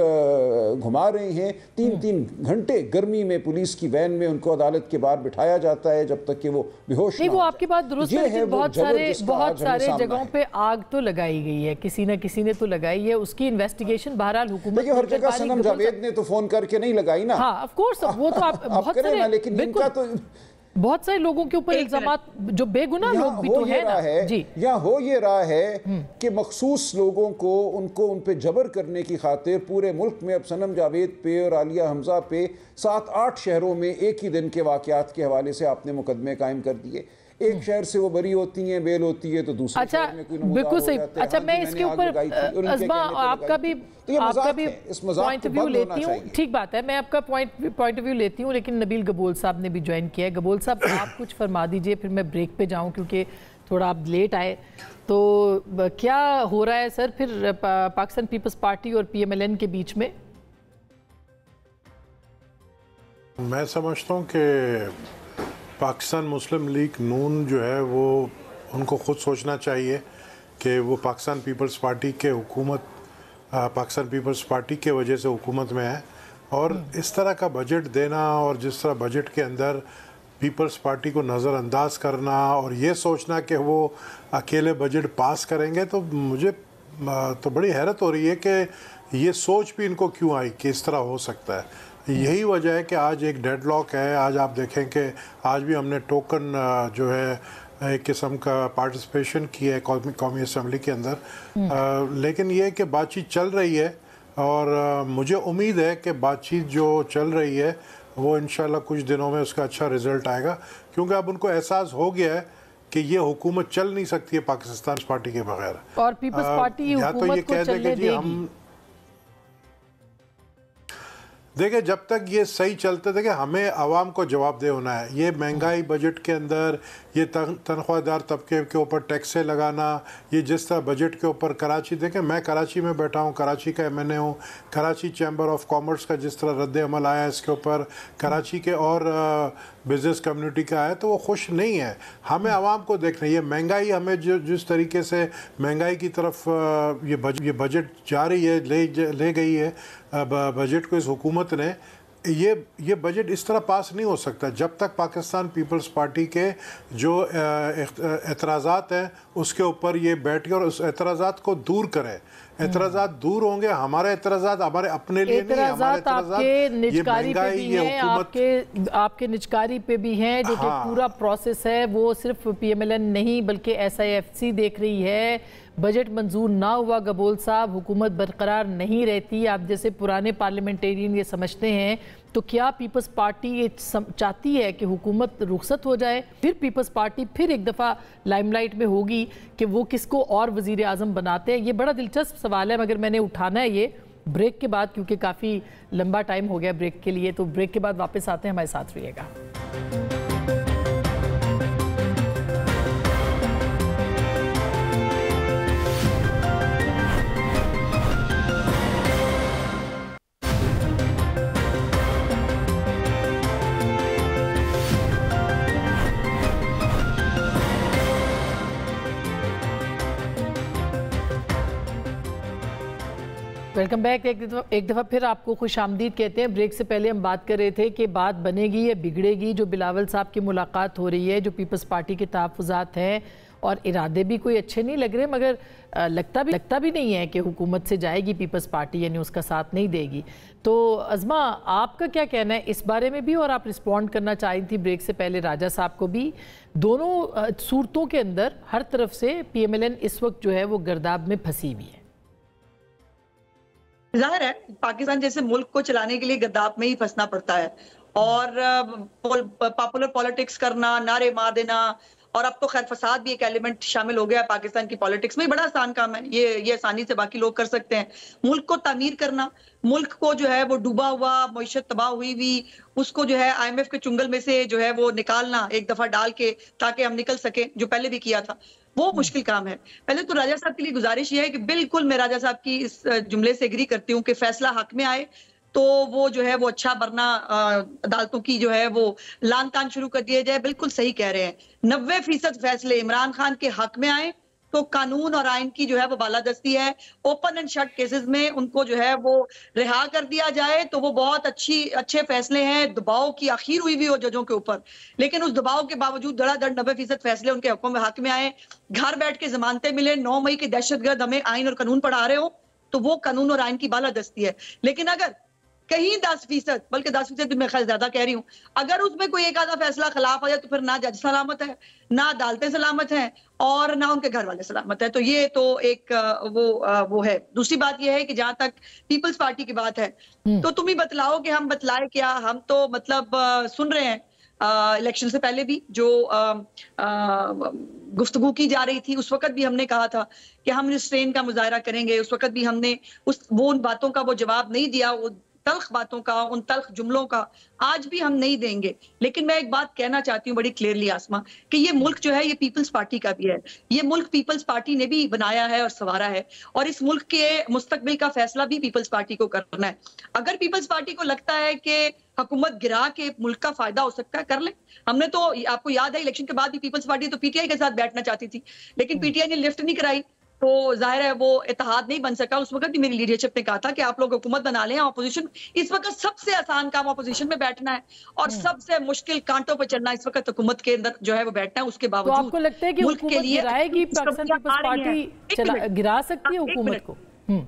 घुमा रहे हैं तीन हम्म। तीन घंटे गर्मी में पुलिस की वैन में उनको अदालत के बाहर बिठाया जाता है जब तक कि वो बेहोश नहीं वो आपके बात दुरुस्त है बहुत सारे बहुत सारे जगहों पे आग तो लगाई गई है किसी ना किसी ने तो लगाई है उसकी इन्वेस्टिगेशन बहरहाल देखिए हर जगह सनम जावेद ने तो फोन करके नहीं लगाई ना ऑफ हाँ, कोर्स वो तो आप बहुत सारे लेकिन इनका तो बहुत सारे लोगों के ऊपर इल्जाम जो बेगुनाह लोग भी तो है, ना। है जी यहाँ हो ये रहा है हम्म। कि मखसूस लोगों को उनको उन पर जबर करने की खातिर पूरे मुल्क में अब सनम जावेद पे और आलिया हमजा पे सात आठ शहरों में एक ही दिन के वाकत के हवाले से आपने मुकदमे कायम कर दिए एक शहर से वो बरी होती हैं बेल होती है तो दूसरे अच्छा बिल्कुल सही अच्छा मैं इसके ऊपर आपका भी आपका भी पॉइंट ऑफ व्यू लेती हूँ ठीक बात है मैं आपका पॉइंट पॉइंट ऑफ व्यू लेती हूँ लेकिन नबील गबोल साहब ने भी ज्वाइन किया है गबोल साहब आप कुछ फरमा दीजिए फिर मैं ब्रेक पे जाऊँ क्योंकि थोड़ा आप लेट आए तो क्या हो रहा है सर फिर पाकिस्तान पीपल्स पार्टी और पीएमएलएन के बीच में मैं समझता हूँ कि पाकिस्तान मुस्लिम लीग नून जो है वो उनको ख़ुद सोचना चाहिए कि वो पाकिस्तान पीपल्स पार्टी के हुकूमत पाकिस्तान पीपल्स पार्टी के वजह से हुकूमत में है और हम्म। इस तरह का बजट देना और जिस तरह बजट के अंदर पीपल्स पार्टी को नज़रअंदाज करना और ये सोचना कि वो अकेले बजट पास करेंगे तो मुझे तो बड़ी हैरत हो रही है कि ये सोच भी इनको क्यों आई कि इस तरह हो सकता है तो यही वजह है कि आज एक डेडलॉक है आज आप देखें कि आज भी हमने टोकन जो है एक किस्म का पार्टिसिपेशन किया है कौमी कौमी असम्बली के अंदर आ, हम्म। लेकिन ये कि बातचीत चल रही है और आ, मुझे उम्मीद है कि बातचीत जो चल रही है वो इन कुछ दिनों में उसका अच्छा रिज़ल्ट आएगा क्योंकि अब उनको एहसास हो गया है कि ये हुकूमत चल नहीं सकती है पाकिस्तान पार्टी के बगैर और पीपल्स पार्टी या तो ये कह दें कि जी हम देखिए जब तक ये सही चलते देखिए हमें आवाम को जवाबदेह होना है ये महंगाई बजट के अंदर ये तनख्वाहदार तबके के ऊपर टैक्सें लगाना ये जिस तरह बजट के ऊपर कराची देखें मैं कराची में बैठा हूँ कराची का एम एन ए हूँ कराची चैम्बर ऑफ कॉमर्स का जिस तरह रद्द अमल आया इसके ऊपर कराची के और बिज़नेस कम्युनिटी का आया तो वो खुश नहीं है हमें आवाम को देखना ये महंगाई हमें जो जिस तरीके से महंगाई की तरफ ये बज, ये बजट जा रही है ले ले गई है बजट को इस हुकूमत ने ये ये बजट इस तरह पास नहीं हो सकता जब तक पाकिस्तान पीपल्स पार्टी के जो एतराज़ात हैं उसके ऊपर ये बैठे और उस एतराज़ा को दूर करें हम्म। एतराजा दूर होंगे हमारे एतराजा हमारे अपने लिए नहीं हमारे आपके निचकारी पे भी हैं आपके आपके निचकारी पे भी हैं जो हाँ। पूरा प्रोसेस है वो सिर्फ पीएमएलएन नहीं बल्कि एसआईएफसी देख रही है बजट मंजूर ना हुआ गबोल साहब हुकूमत बरकरार नहीं रहती आप जैसे पुराने पार्लियामेंटेरियन ये समझते हैं तो क्या पीपल्स पार्टी ये चाहती है कि हुकूमत रुखसत हो जाए फिर पीपल्स पार्टी फिर एक दफ़ा लाइमलाइट में होगी कि वो किसको और वज़ी अजम बनाते हैं ये बड़ा दिलचस्प सवाल है मगर मैंने उठाना है ये ब्रेक के बाद क्योंकि काफ़ी लंबा टाइम हो गया ब्रेक के लिए तो ब्रेक के बाद वापस आते हैं हमारे साथ रहिएगा वेलकम बैक एक दफा एक दफ़ा फिर आपको खुश आमदीद कहते हैं ब्रेक से पहले हम बात कर रहे थे कि बात बनेगी या बिगड़ेगी जो बिलावल साहब की मुलाकात हो रही है जो पीपल्स पार्टी के तहफात हैं और इरादे भी कोई अच्छे नहीं लग रहे मगर लगता भी लगता भी नहीं है कि हुकूमत से जाएगी पीपल्स पार्टी यानी उसका साथ नहीं देगी तो अजमा आपका क्या कहना है इस बारे में भी और आप रिस्पॉन्ड करना चाह रही थी ब्रेक से पहले राजा साहब को भी दोनों सूरतों के अंदर हर तरफ से पी इस वक्त जो है वो गर्दाब में फंसी हुई है जाहिर है पाकिस्तान जैसे मुल्क को चलाने के लिए गद्दाफ में ही फंसना पड़ता है और पॉपुलर पॉलिटिक्स करना नारे मार देना और अब तो खैर फसाद भी एक एलिमेंट शामिल हो गया है पाकिस्तान की पॉलिटिक्स में बड़ा आसान काम है ये ये आसानी से बाकी लोग कर सकते हैं मुल्क को तमीर करना मुल्क को जो है वो डूबा हुआ मीशत तबाह हुई हुई उसको जो है आईएमएफ के चुंगल में से जो है वो निकालना एक दफा डाल के ताकि हम निकल सके जो पहले भी किया था वो हाँ। मुश्किल काम है पहले तो राजा साहब के लिए गुजारिश ये है कि बिल्कुल मैं राजा साहब की इस जुमले से एग्री करती हूँ कि फैसला हक में आए तो वो जो है वो अच्छा बरना अदालतों की जो है वो लान तान शुरू कर दिया जाए बिल्कुल सही कह रहे हैं नब्बे फीसद फैसले इमरान खान के हक में आए तो कानून और आयन की जो है वो बालादस्ती है ओपन एंड शट केसेस में उनको जो है वो रिहा कर दिया जाए तो वो बहुत अच्छी अच्छे फैसले हैं दबाव की आखिर हुई भी हो जजों के ऊपर लेकिन उस दबाव के बावजूद धड़ाधड़ नब्बे फीसद फैसले उनके में हक में आए घर बैठ के जमानते मिले नौ मई के दहशतगर्द हमें आइन और कानून पढ़ा रहे हो तो वो कानून और आयन की बालादस्ती है लेकिन अगर कहीं दस फीसद बल्कि दस फीसद मैं खैर ज्यादा कह रही हूँ अगर उसमें कोई एक आधा फैसला खिलाफ आ जाए तो फिर ना जज सलामत है ना अदालतें सलामत हैं और ना उनके घर वाले सलामत है तो ये तो एक वो वो है दूसरी बात ये है कि जहां तक पीपल्स पार्टी की बात है हम्म। तो तुम ही बतलाओ कि हम बतलाए क्या हम तो मतलब सुन रहे हैं इलेक्शन से पहले भी जो गुफ्तगु की जा रही थी उस वक्त भी हमने कहा था कि हम इस ट्रेन का मुजाहरा करेंगे उस वक्त भी हमने उस वो उन बातों का वो जवाब नहीं दिया वो तल्ख बातों का उन तल्ख जुमलों का आज भी हम नहीं देंगे लेकिन मैं एक बात कहना चाहती हूँ बड़ी क्लियरली आसमा कि ये मुल्क जो है ये पीपल्स पार्टी का भी है ये मुल्क पीपल्स पार्टी ने भी बनाया है और संवारा है और इस मुल्क के मुस्तबिल का फैसला भी पीपल्स पार्टी को करना है अगर पीपल्स पार्टी को लगता है कि हुकूमत गिरा के मुल्क का फायदा हो सकता है कर ले हमने तो आपको याद है इलेक्शन के बाद भी पीपल्स पार्टी तो पीटीआई के साथ बैठना चाहती थी लेकिन पीटीआई ने लिफ्ट नहीं कराई तो जाहिर है वो इतिहाद नहीं बन सका उस वक्त भी मेरी लीडरशिप ने कहा था कि आप लोग हुकूमत बना लें अपोजिशन इस वक्त सबसे आसान काम अपोजिशन में बैठना है और हम्म। सबसे मुश्किल कांटों पर चलना इस वक्त हुकूमत के अंदर जो है वो बैठना है उसके तो बावजूद तो आपको लगता है कि के लिए पार्टी गिरा सकती है हुकूमत को हम्म।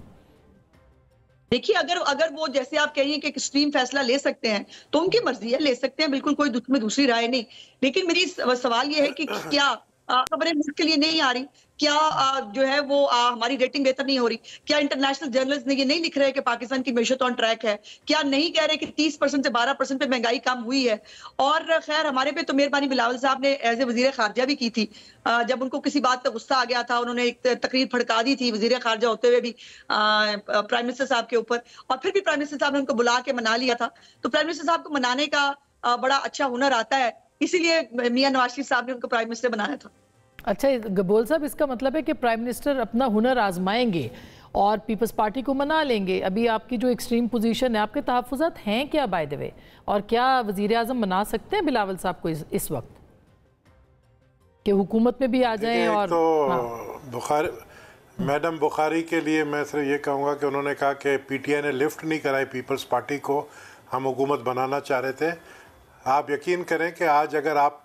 देखिए अगर अगर वो जैसे आप कह रही हैं कि एक्सट्रीम फैसला ले सकते हैं तो उनकी मर्जी है ले सकते हैं बिल्कुल कोई दूसरी राय नहीं लेकिन मेरी सवाल ये है कि क्या खबरें मुल्क के लिए नहीं आ रही क्या जो है वो हमारी रेटिंग बेहतर नहीं हो रही क्या इंटरनेशनल जर्नलिस्ट ने ये नहीं लिख रहे कि पाकिस्तान की मीशत ऑन ट्रैक है क्या नहीं कह रहे कि तीस परसेंट से बारह परसेंट पे महंगाई कम हुई है और खैर हमारे पे तो मेहरबानी बिलावल साहब ने एज ए वजीर खारजा भी की थी जब उनको किसी बात पर गुस्सा आ गया था उन्होंने एक तकरीर फड़का दी थी वजीर खारजा होते हुए भी प्राइम मिनिस्टर साहब के ऊपर और फिर भी प्राइम मिनिस्टर साहब ने उनको बुला के मना लिया था तो प्राइम मिनिस्टर साहब को मनाने का बड़ा अच्छा हुनर आता है इसीलिए मियाँ नवाज शरीफ साहब ने उनको प्राइम मिनिस्टर बनाया था अच्छा गबोल साहब इसका मतलब है कि प्राइम मिनिस्टर अपना हुनर आजमाएंगे और पीपल्स पार्टी को मना लेंगे अभी आपकी जो एक्सट्रीम पोजीशन है आपके तहफात हैं क्या बाय द वे और क्या वजीर अजम मना सकते हैं बिलावल साहब को इस, इस वक्त कि हुकूमत में भी आ जाएं और तो हाँ। बुखारी मैडम बुखारी के लिए मैं सिर्फ ये कहूँगा कि उन्होंने कहा कि पीटीआई ने लिफ्ट नहीं कराई पीपल्स पार्टी को हम हुकूमत बनाना चाह रहे थे आप यकीन करें कि आज अगर आप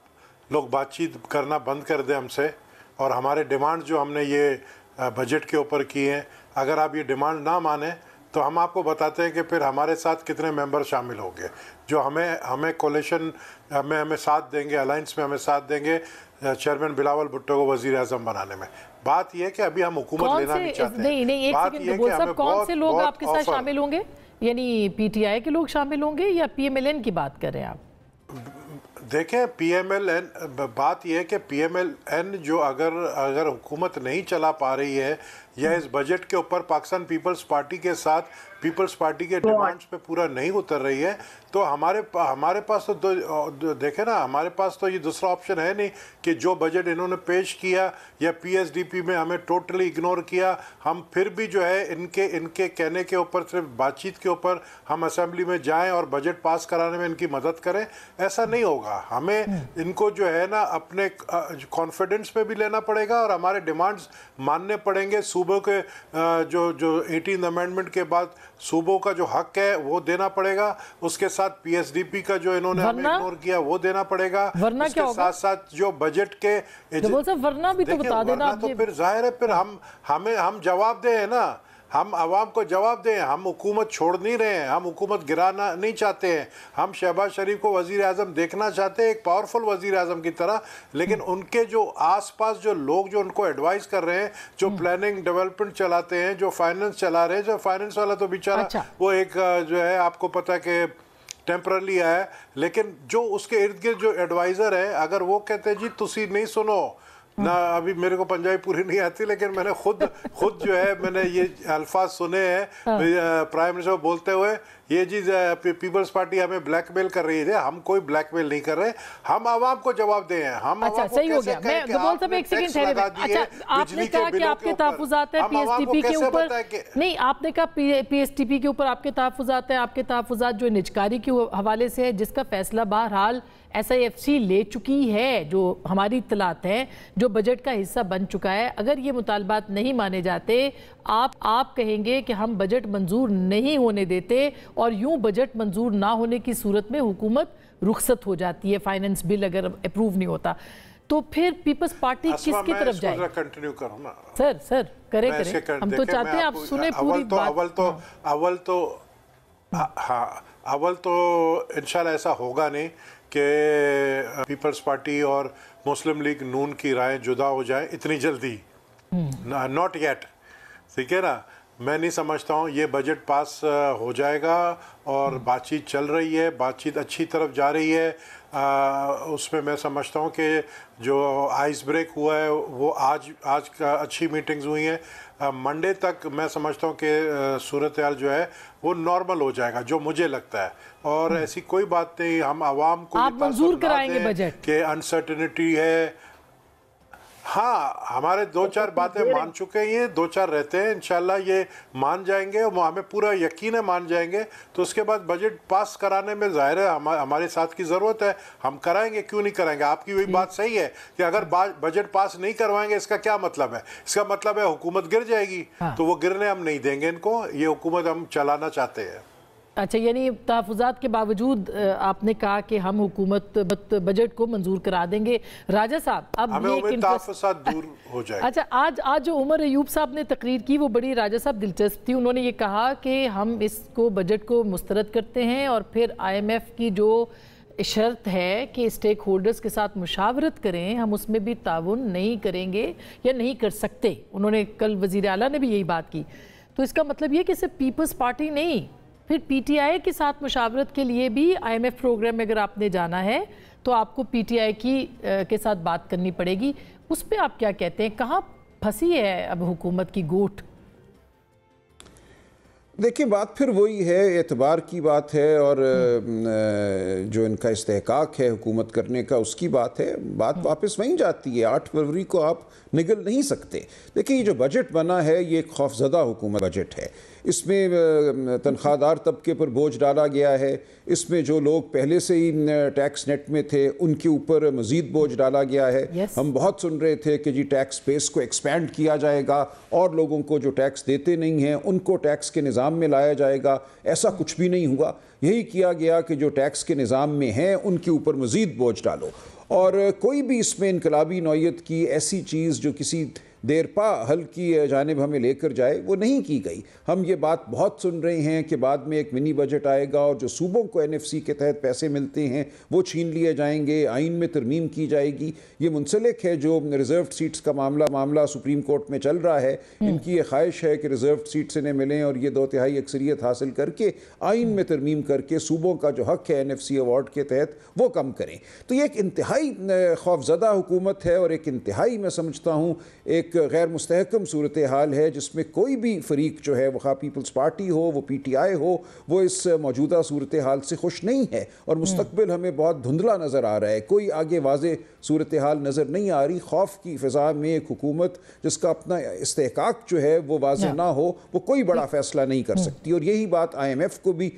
लोग बातचीत करना बंद कर दें हमसे और हमारे डिमांड जो हमने ये बजट के ऊपर किए हैं अगर आप ये डिमांड ना माने तो हम आपको बताते हैं कि फिर हमारे साथ कितने मेंबर शामिल होंगे जो हमें हमें कोलेशन में हमें साथ देंगे अलाइंस में हमें साथ देंगे चेयरमैन बिलावल भुट्टो को वजीर अजम बनाने में बात यह है कि अभी हम हुकूमत लेना नहीं चाहते नहीं, नहीं, बात यह कि हमें कौन से लोग आपके साथ शामिल होंगे यानी पीटीआई के लोग शामिल होंगे या पीएमएलएन की बात कर रहे हैं आप देखें पी एम एल एन बात यह है कि पी एम एल एन जो अगर अगर हुकूमत नहीं चला पा रही है या हम्म। इस बजट के ऊपर पाकिस्तान पीपल्स पार्टी के साथ पीपल्स पार्टी के डिमांड्स पे पूरा नहीं उतर रही है तो हमारे हमारे पास तो देखे ना हमारे पास तो ये दूसरा ऑप्शन है नहीं कि जो बजट इन्होंने पेश किया या पीएसडीपी में हमें टोटली इग्नोर किया हम फिर भी जो है इनके इनके कहने के ऊपर सिर्फ बातचीत के ऊपर हम असेंबली में जाएं और बजट पास कराने में इनकी मदद करें ऐसा नहीं होगा हमें hmm. इनको जो है ना अपने कॉन्फिडेंस में भी लेना पड़ेगा और हमारे डिमांड्स मानने पड़ेंगे सूबों के जो जो एटीन अमेंडमेंट के बाद सूबों का जो हक है वो देना पड़ेगा उसके साथ पीएसडीपी का जो इन्होंने इग्नोर किया वो देना पड़ेगा वरना क्या साथ साथ जो बजट के वरना भी तो बता देना तो फिर जाहिर है फिर हम हमें हम जवाब दे है ना हम आवाम को जवाब दें हम हुकूमत छोड़ नहीं रहे हैं हम हुकूमत गिराना नहीं चाहते हैं हम शहबाज शरीफ को वज़ी अजम देखना चाहते हैं एक पावरफुल वज़ी अजम की तरह लेकिन उनके जो आस पास जो लोग जो उनको एडवाइस कर रहे हैं जो प्लानिंग हम्म। डेवलपमेंट चलाते हैं जो फाइनेंस चला रहे हैं जो फाइनेंस वाला तो बेचारा अच्छा। वो एक जो है आपको पता है कि टेम्परली है लेकिन जो उसके इर्द गिर्द जो एडवाइज़र है अगर वो कहते हैं जी तुम नहीं सुनो ना अभी मेरे को पंजाबी पूरी नहीं आती लेकिन मैंने खुद खुद जो है मैंने ये अल्फाज सुने हैं प्राइम हाँ। मिनिस्टर बोलते हुए ये चीज पीपल्स पार्टी हमें ब्लैकमेल कर रही है हम कोई ब्लैकमेल नहीं कर रहे हम आवाम को जवाब दे हैं हम अच्छा सही हो गया मैं बोल सब एक सेकंड ठहरे अच्छा आपने कहा कि आपके तहफुजात हैं पीएसटीपी के ऊपर नहीं आपने कहा पीएसटीपी के ऊपर आपके तहफुजात हैं आपके तहफुजात जो निजकारी के हवाले से है जिसका फैसला बहरहाल एसआईएफसी ले चुकी है जो हमारी इतलात है जो बजट का हिस्सा बन चुका है अगर ये मुतालबात नहीं माने जाते आप आप कहेंगे कि हम बजट मंजूर नहीं होने देते और यूं बजट मंजूर ना होने की सूरत में हुकूमत रुखसत हो जाती है फाइनेंस बिल अगर अप्रूव नहीं होता तो फिर पीपल्स पार्टी किसकी तरफ जाए कंटिन्यू करो ना सर सर करें करे कर, हम तो चाहते हैं आप सुने पूरी तो, बात अवल तो हाँ। अवल तो हाँ अवल तो इंशाल्लाह ऐसा होगा नहीं कि पीपल्स पार्टी और मुस्लिम लीग नून की राय जुदा हो जाए इतनी जल्दी हम्म। नॉट येट ठीक है ना मैं नहीं समझता हूँ ये बजट पास हो जाएगा और हम्म। बातचीत चल रही है बातचीत अच्छी तरफ जा रही है उसमें मैं समझता हूँ कि जो आइस ब्रेक हुआ है वो आज आज का अच्छी मीटिंग्स हुई हैं मंडे तक मैं समझता हूँ कि सूरत हाल जो है वो नॉर्मल हो जाएगा जो मुझे लगता है और हम्म। ऐसी कोई बात नहीं हम आवाम को आप मंजूर कराएंगे बजट कि अनसर्टनिटी है हाँ हमारे दो तो चार बातें मान चुके हैं ये दो चार रहते हैं इनशाला ये मान जाएंगे और हमें पूरा यकीन है मान जाएंगे तो उसके बाद बजट पास कराने में जाहिर है हम, हमारे साथ की ज़रूरत है हम कराएंगे क्यों नहीं कराएंगे आपकी वही बात सही है कि अगर बजट पास नहीं करवाएंगे इसका क्या मतलब है इसका मतलब है हुकूमत गिर जाएगी हाँ। तो वो गिरने हम नहीं देंगे इनको ये हुकूमत हम चलाना चाहते हैं अच्छा यानी तहफात के बावजूद आपने कहा कि हम हुकूमत बजट को मंजूर करा देंगे राजा साहब अब हमें ये तहफात दूर हो जाए अच्छा आज आज जो उमर अयूब साहब ने तकरीर की वो बड़ी राजा साहब दिलचस्प थी उन्होंने ये कहा कि हम इसको बजट को मुस्तरद करते हैं और फिर आईएमएफ की जो शर्त है कि स्टेक होल्डर्स के साथ मुशावरत करें हम उसमें भी ताउन नहीं करेंगे या नहीं कर सकते उन्होंने कल वजीर अला ने भी यही बात की तो इसका मतलब ये कि सिर्फ पीपल्स पार्टी नहीं फिर पीटीआई के साथ मुशावरत के लिए भी आईएमएफ प्रोग्राम में अगर आपने जाना है तो आपको पीटीआई की आ, के साथ बात करनी पड़ेगी उस पर आप क्या कहते हैं कहाँ फंसी है अब हुकूमत की गोट देखिए बात फिर वही है एतबार की बात है और हम्म। जो इनका इस्तेकाक है हुकूमत करने का उसकी बात है बात हम्म। वापस वहीं जाती है आठ फरवरी को आप निगल नहीं सकते देखिए ये जो बजट बना है ये खौफजदा हुकूमत बजट है इसमें तनख्वाहदार तबके पर बोझ डाला गया है इसमें जो लोग पहले से ही टैक्स नेट में थे उनके ऊपर मज़ीद बोझ डाला गया है yes. हम बहुत सुन रहे थे कि जी टैक्स बेस को एक्सपेंड किया जाएगा और लोगों को जो टैक्स देते नहीं हैं उनको टैक्स के निज़ाम में लाया जाएगा ऐसा कुछ भी नहीं हुआ यही किया गया कि जो टैक्स के निज़ाम में हैं उनके ऊपर मज़ीद बोझ डालो और कोई भी इसमें इनकलाबी नौीयत की ऐसी चीज़ जो किसी देरपा हल की जानब हमें लेकर जाए वो नहीं की गई हम ये बात बहुत सुन रहे हैं कि बाद में एक मिनी बजट आएगा और जो सूबों को एन के तहत पैसे मिलते हैं वो छीन लिए जाएंगे आइन में तरमीम की जाएगी ये मुंसलिक है जो रिजर्व सीट्स का मामला मामला सुप्रीम कोर्ट में चल रहा है हम्म। इनकी ये ख्वाहिश है कि रिजर्व सीट्स इन्हें मिलें और ये दो तिहाई अक्सरियत हासिल करके आइन में तरमीम करके सूबों का जो हक है एन अवार्ड के तहत वो कम करें तो ये एक इंतहाई खौफजदा हुकूमत है और एक इंतहाई मैं समझता हूँ एक गैर मुस्तकम सूरत हाल है जिसमें कोई भी फरीक जो है वहाँ पीपल्स पार्टी हो वो पी टी आई हो वो इस मौजूदा सूरत हाल से खुश नहीं है और मुस्तबिल हमें बहुत धुंधला नज़र आ रहा है कोई आगे वाज सूरत हाल नज़र नहीं आ रही खौफ की फ़िज़ा में एक हुकूमत जिसका अपना इसतक जो है वो वाज ना हो वो कोई बड़ा फ़ैसला नहीं कर hmm. सकती और यही बात आई एम एफ़ को भी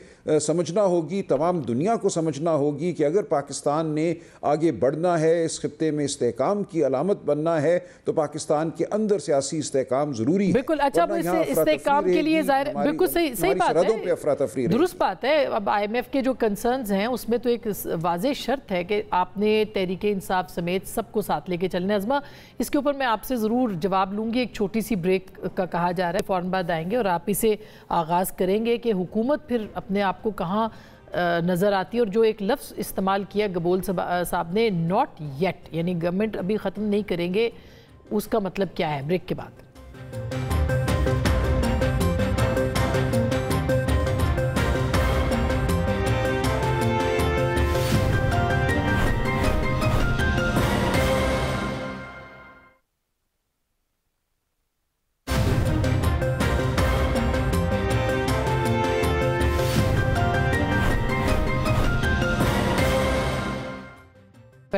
समझना होगी तमाम दुनिया को समझना होगी कि अगर पाकिस्तान ने आगे बढ़ना है इस खत्े में इसकाम की अलामत बनना है तो पाकिस्तान के अंदर सियासी इस्तेकाम जरूरी बिल्कुल अच्छा इस्तेकाम के लिए बिल्कुल सही सही बात है पे अफरा तफरी दुरुस्त बात है अब आई एम एफ के जो कंसर्न हैं उसमें तो एक वाज शर्त है कि आपने तहरीक इंसाफ समेत सबको साथ लेके चलने अजमा इसके ऊपर मैं आपसे ज़रूर जवाब लूँगी एक छोटी सी ब्रेक का कहा जा रहा है फ़ौरन बाद आएंगे और आप इसे आगाज़ करेंगे कि हुकूमत फिर अपने आप को कहाँ नज़र आती है और जो एक लफ्ज़ इस्तेमाल किया गबोल साहब ने नॉट येट यानी गवर्नमेंट अभी ख़त्म नहीं करेंगे उसका मतलब क्या है ब्रेक के बाद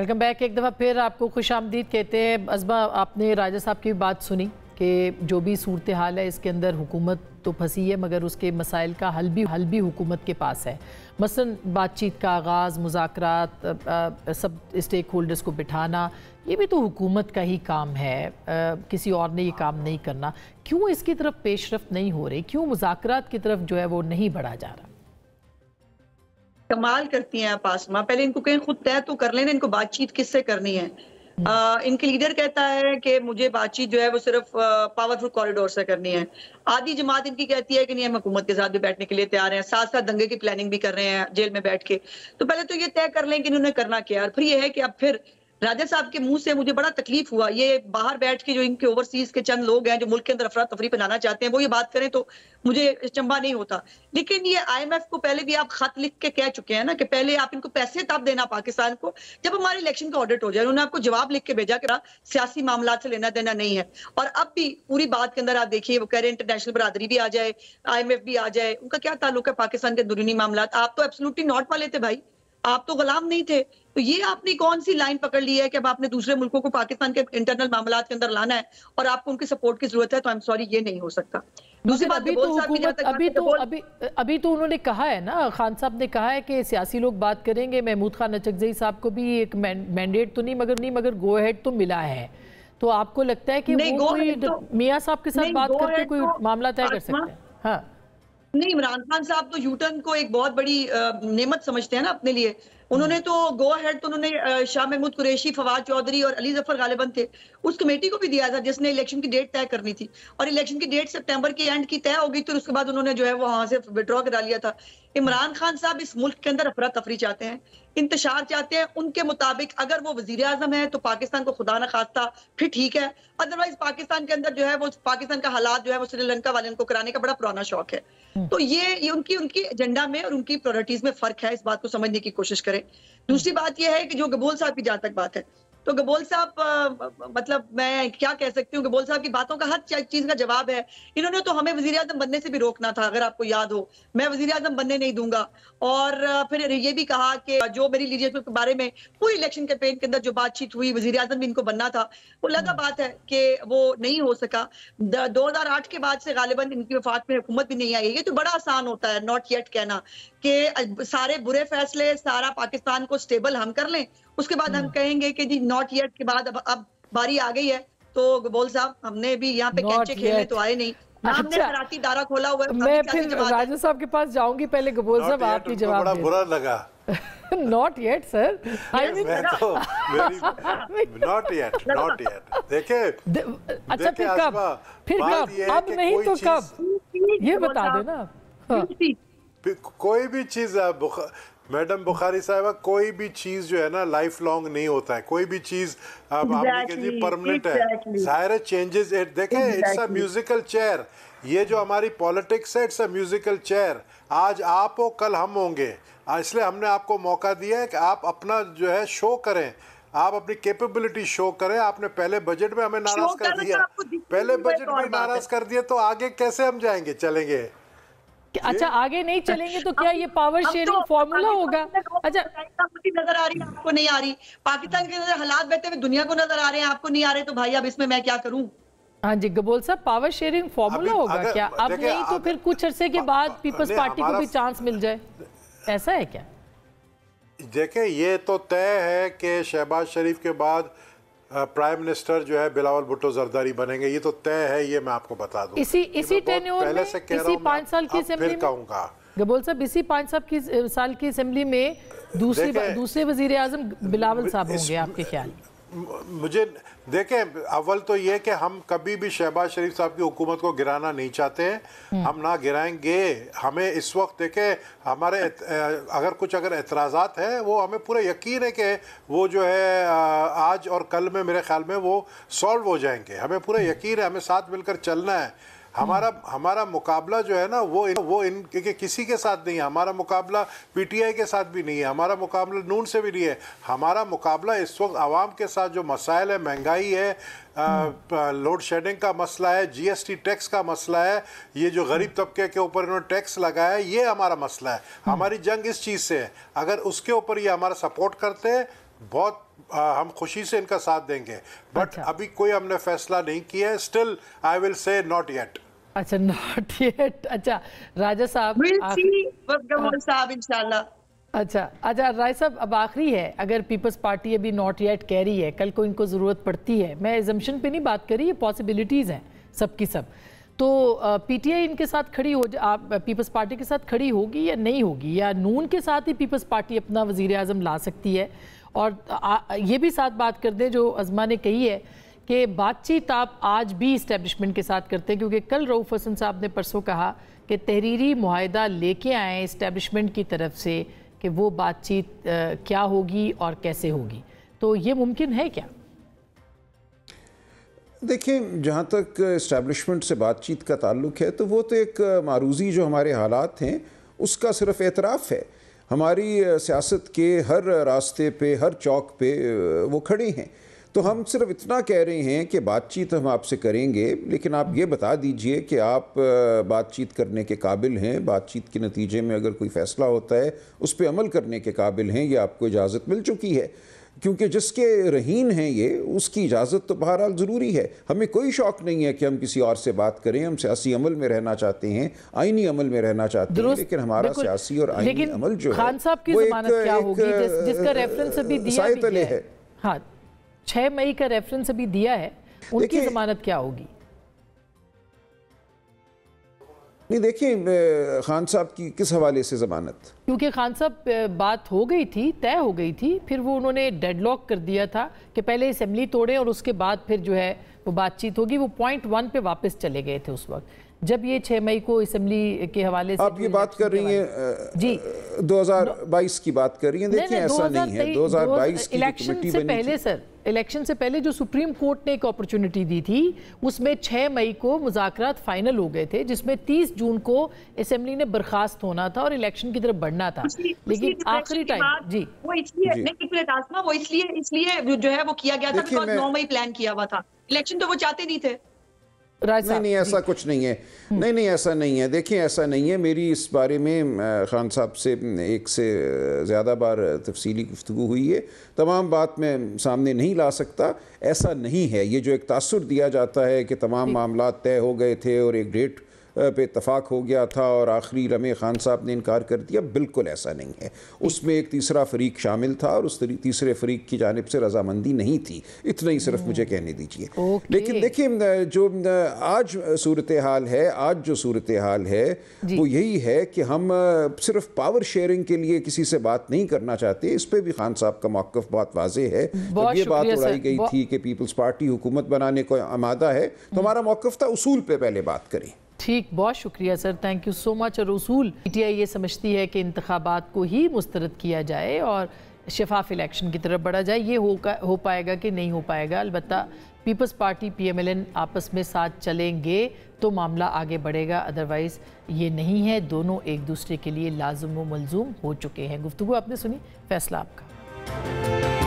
वेलकम बैक एक दफ़ा फिर आपको खुश आमदीद कहते हैं असबा आपने राजा साहब की बात सुनी कि जो भी सूरत हाल है इसके अंदर हुकूमत तो फंसी है मगर उसके मसाइल का हल भी हल भी हुकूमत के पास है मसलन बातचीत का आगाज़ मुजाकर सब स्टेक होल्डर्स को बिठाना ये भी तो हुकूमत का ही काम है आ, किसी और ने ये काम नहीं करना क्यों इसकी तरफ पेशरफ नहीं हो रही क्यों मुजाकर की तरफ जो है वो नहीं बढ़ा जा रहा कमाल करती हैं आप आसमा पहले इनको कहें खुद तय तो कर लेना इनको बातचीत किससे करनी है आ, हम्म। इनके लीडर कहता है कि मुझे बातचीत जो है वो सिर्फ पावरफुल कॉरिडोर से करनी है आधी जमात इनकी कहती है कि नहीं हम हुकूमत के साथ भी बैठने के लिए तैयार हैं साथ साथ दंगे की प्लानिंग भी कर रहे हैं जेल में बैठ के तो पहले तो ये तय कर लें कि इन्होंने करना क्या और फिर यह है कि अब फिर राजा साहब के मुंह से मुझे बड़ा तकलीफ हुआ ये बाहर बैठ के जो इनके ओवरसीज के चंद लोग हैं जो मुल्क के अंदर अफरा तफरी बनाना चाहते हैं वो ये बात करें तो मुझे चंबा नहीं होता लेकिन ये आईएमएफ को पहले भी आप खत लिख के कह चुके हैं ना कि पहले आप इनको पैसे तब देना पाकिस्तान को जब हमारे इलेक्शन का ऑडिट हो जाए उन्होंने आपको जवाब लिख के भेजा कि सियासी मामला से लेना देना नहीं है और अब भी पूरी बात के अंदर आप देखिए वो कह रहे हैं इंटरनेशनल बरादरी भी आ जाए आई भी आ जाए उनका क्या ताल्लुक है पाकिस्तान के अंदरूनी मामला आप तो एब्सोलूटली नॉट वाले थे भाई आप तो गुलाम नहीं थे तो ये आपने कौन सी लाइन पकड़ ली है कि अब आपने दूसरे मुल्कों को पाकिस्तान के इंटरनल मामला के अंदर लाना है और आपको उनके सपोर्ट की जरूरत है तो आई एम सॉरी ये नहीं हो सकता दूसरी तो बात अभी तो हुकूमत अभी तो अभी अभी तो उन्होंने कहा है ना खान साहब ने कहा है कि सियासी लोग बात करेंगे महमूद खान नचकजई साहब को भी एक मैंडेट तो नहीं मगर नहीं मगर गो हेड तो मिला है तो आपको लगता है कि वो कोई तो- मियाँ साहब के साथ बात करके कोई तो मामला तय कर सकते हैं हाँ नहीं इमरान खान साहब तो यूटर्न को एक बहुत बड़ी नेमत समझते हैं ना अपने लिए उन्होंने हम्म। तो गो हेड तो उन्होंने शाह महमूद कुरैशी फवाद चौधरी और अली जफर गालिबन थे उस कमेटी को भी दिया था जिसने इलेक्शन की डेट तय करनी थी और इलेक्शन की डेट सितंबर के एंड की तय हो गई थी उसके बाद उन्होंने जो है वो वहां से विड्रॉ करा लिया था इमरान खान साहब इस मुल्क के अंदर अफरा तफरी चाहते हैं इंतशार चाहते हैं उनके मुताबिक अगर वो वजीर अजम है तो पाकिस्तान को खुदा न खास्ता फिर ठीक है अदरवाइज पाकिस्तान के अंदर जो है वो पाकिस्तान का हालात जो है वो श्रीलंका वाले उनको कराने का बड़ा पुराना शौक है हम्म। तो ये, ये उनकी उनकी एजेंडा में और उनकी प्रायोरिटीज में फर्क है इस बात को समझने की कोशिश करें दूसरी बात यह है कि जो गबोल साहब की जहां तक बात है तो गबोल साहब मतलब मैं क्या कह सकती हूँ गबोल साहब की बातों का हर चीज का जवाब है इन्होंने तो हमें वजी आजम बनने से भी रोकना था अगर आपको याद हो मैं वजी आजम बनने नहीं दूंगा और फिर ये भी कहा कि जो मेरी लीडरशिप के बारे में पूरी इलेक्शन कैंपेन के अंदर जो बातचीत हुई वजी अजम भी इनको बनना था वो लगा हम्म। बात है कि वो नहीं हो सका दो हजार आठ के बाद से गालिबन इनकी वफात में हुकूमत भी नहीं आई ये तो बड़ा आसान होता है नॉट येट कहना कि सारे बुरे फैसले सारा पाकिस्तान को स्टेबल हम कर लें उसके बाद हम हम्म। कहेंगे कि जी नॉट येट के बाद अब अब बारी आ गई है तो गोबोल साहब हमने भी यहाँ पे कैचे खेले तो आए नहीं अच्छा। दारा खोला हुआ मैं फिर राजू साहब के पास जाऊंगी पहले गबोल साहब जवाब बड़ा बुरा लगा not yet sir I mean not yet not yet देखे अच्छा फिर कब फिर कब अब नहीं तो कब ये बता देना कोई भी चीज मैडम बुखारी साहब कोई भी चीज जो है ना लाइफ लॉन्ग नहीं होता है कोई भी चीज अब exactly, परमानेंट exactly. है जाहिर चेंजेस इट देखें इट्स अ म्यूजिकल चेयर ये जो हमारी पॉलिटिक्स है इट्स अ म्यूजिकल चेयर आज आप हो कल हम होंगे इसलिए हमने आपको मौका दिया है कि आप अपना जो है शो करें आप अपनी कैपेबिलिटी शो करें आपने पहले बजट में हमें नाराज कर दिया पहले बजट तो में नाराज कर दिया तो आगे कैसे हम जाएंगे चलेंगे अच्छा आगे नहीं चलेंगे तो क्या ये पावर शेयरिंग फॉर्मूला होगा अच्छा नजर आ रही है आपको नहीं आ रही पाकिस्तान के नजर हालात बहते हुए दुनिया को नजर आ रहे हैं आपको नहीं आ रहे तो भाई अब इसमें मैं क्या करूँ हाँ जी गबोल साहब पावर शेयरिंग फॉर्मूला होगा क्या अब नहीं तो फिर कुछ अरसे के बाद पीपल्स पार्टी को भी चांस मिल जाए ऐसा है क्या देखिए ये तो तय है कि शहबाज शरीफ के बाद प्राइम हाँ, मिनिस्टर जो है बिलावल भुट्टो जरदारी बनेंगे ये तो तय है ये मैं आपको बता दू इसी इसी टेन्योर पहले से कह रहा हूं पाँच साल की असेंबली कहूंगा गबोल साहब इसी पाँच साल की साल की असेंबली में दूसरे दूसरे वजीर आजम बिलावल साहब होंगे आपके ख्याल मुझे देखें अव्वल तो ये कि हम कभी भी शहबाज शरीफ साहब की हुकूमत को गिराना नहीं चाहते हैं हम्म। हम ना गिराएंगे हमें इस वक्त देखें हमारे अगर कुछ अगर एतराज़ हैं वो हमें पूरा यकीन है कि वो जो है आज और कल में मेरे ख्याल में वो सॉल्व हो जाएंगे हमें पूरा यकीन है हमें साथ मिलकर चलना है हमारा हमारा मुकाबला जो है ना वो इन, वो इन क्योंकि किसी के साथ नहीं है हमारा मुकाबला पीटीआई के साथ भी नहीं है हमारा मुकाबला नून से भी नहीं है हमारा मुकाबला इस वक्त आवाम के साथ जो मसाइल है महंगाई है लोड शेडिंग का मसला है जीएसटी टैक्स का मसला है ये जो गरीब तबके के ऊपर इन्होंने टैक्स लगाया है ये हमारा मसला है हम्म। हमारी जंग इस चीज़ से है अगर उसके ऊपर ये हमारा सपोर्ट करते हैं बहुत आ, हम खुशी से इनका साथ देंगे बट अच्छा। अभी कोई हमने फैसला नहीं किया है still I will say not yet अच्छा नॉट येट अच्छा राजा साहब हाँ। साहब इंशाल्लाह अच्छा अच्छा राय साहब अब आखिरी है अगर पीपल्स पार्टी अभी नॉट येट कह रही है कल को इनको ज़रूरत पड़ती है मैं एजम्पन पे नहीं बात कर रही ये पॉसिबिलिटीज़ हैं सब की सब तो पीटीआई इनके साथ खड़ी हो आप पीपल्स पार्टी के साथ खड़ी होगी या नहीं होगी या नून के साथ ही पीपल्स पार्टी अपना वजीर अजम ला सकती है और ये भी साथ बात कर दें जो अजमा ने कही है कि बातचीत आप आज भी इस्टेबलिशमेंट के साथ करते हैं क्योंकि कल रऊफ़ हसन साहब ने परसों कहा कि तहरीरी माहिदा लेके आए इस्टेबलिशमेंट की तरफ से कि वो बातचीत क्या होगी और कैसे होगी तो ये मुमकिन है क्या देखिए जहाँ तक इस्टेबलिशमेंट से बातचीत का ताल्लुक है तो वो तो एक मारूजी जो हमारे हालात हैं उसका सिर्फ एतराफ़ है हमारी सियासत के हर रास्ते पे हर चौक पे वो खड़े हैं तो हम सिर्फ इतना कह रहे हैं कि बातचीत हम आपसे करेंगे लेकिन आप ये बता दीजिए कि आप बातचीत करने के काबिल हैं बातचीत के नतीजे में अगर कोई फ़ैसला होता है उस पर अमल करने के काबिल हैं ये आपको इजाज़त मिल चुकी है क्योंकि जिसके रहीन हैं ये उसकी इजाज़त तो बहरहाल ज़रूरी है हमें कोई शौक़ नहीं है कि हम किसी और से बात करें हम सियासी अमल में रहना चाहते हैं आइनी अमल में रहना चाहते हैं लेकिन हमारा सियासी और आइनी अमल जो खान साहब की जमानत क्या होगी जिस, जिसका रेफरेंस अभी दिया भी है, है। हाँ छः मई का रेफरेंस अभी दिया है उनकी जमानत क्या होगी नहीं देखिए खान साहब की किस हवाले से ज़मानत क्योंकि खान साहब बात हो गई थी तय हो गई थी फिर वो उन्होंने डेडलॉक कर दिया था कि पहले असम्बली तोड़े और उसके बाद फिर जो है वो बातचीत होगी वो पॉइंट वन पे वापस चले गए थे उस वक्त जब ये छह मई को असम्बली के हवाले से आप ये बात कर रही हैं जी 2022 की बात कर रही हैं देखिए ऐसा नहीं है 2022 की कमेटी पहले सर इलेक्शन से पहले जो सुप्रीम कोर्ट ने एक अपॉर्चुनिटी दी थी उसमें 6 मई को मुजाकर फाइनल हो गए थे जिसमें 30 जून को असेंबली ने बर्खास्त होना था और इलेक्शन की तरफ बढ़ना था लेकिन आखिरी टाइम जी वो इसलिए वो इसलिए इसलिए जो है वो किया गया था नौ मई प्लान किया हुआ था इलेक्शन तो वो चाहते नहीं थे नहीं नहीं ऐसा कुछ नहीं है नहीं नहीं ऐसा नहीं है देखिए ऐसा नहीं है मेरी इस बारे में खान साहब से एक से ज़्यादा बार तफसीली गुफ्तु हुई है तमाम बात मैं सामने नहीं ला सकता ऐसा नहीं है ये जो एक तासर दिया जाता है कि तमाम मामला तय हो गए थे और एक डेट पे इतफाक़ हो गया था और आखिरी रमे खान साहब ने इनकार कर दिया बिल्कुल ऐसा नहीं है उसमें एक तीसरा फरीक शामिल था और उस तीसरे फरीक की जानब से रजामंदी नहीं थी इतना ही सिर्फ मुझे कहने दीजिए लेकिन देखिए जो आज सूरत हाल है आज जो सूरत हाल है वो यही है कि हम सिर्फ पावर शेयरिंग के लिए किसी से बात नहीं करना चाहते इस पर भी खान साहब का मौक़ बहुत वाजे है जब ये बात उड़ाई गई थी कि पीपल्स पार्टी हुकूमत बनाने को आमादा है तो हमारा मौक़ था उसूल पर पहले बात करें ठीक बहुत शुक्रिया sir thank you so much और उसूल पीटीआई ये समझती है कि इंतबात को ही मुस्तरद किया जाए और शफाफ इलेक्शन की तरफ बढ़ा जाए ये हो का हो पाएगा कि नहीं हो पाएगा अलबत् पीपल्स पार्टी पीएमएलएन आपस में साथ चलेंगे तो मामला आगे बढ़ेगा अदरवाइज़ ये नहीं है दोनों एक दूसरे के लिए लाजम व मलजूम हो चुके हैं गुफ्तु आपने सुनी फैसला आपका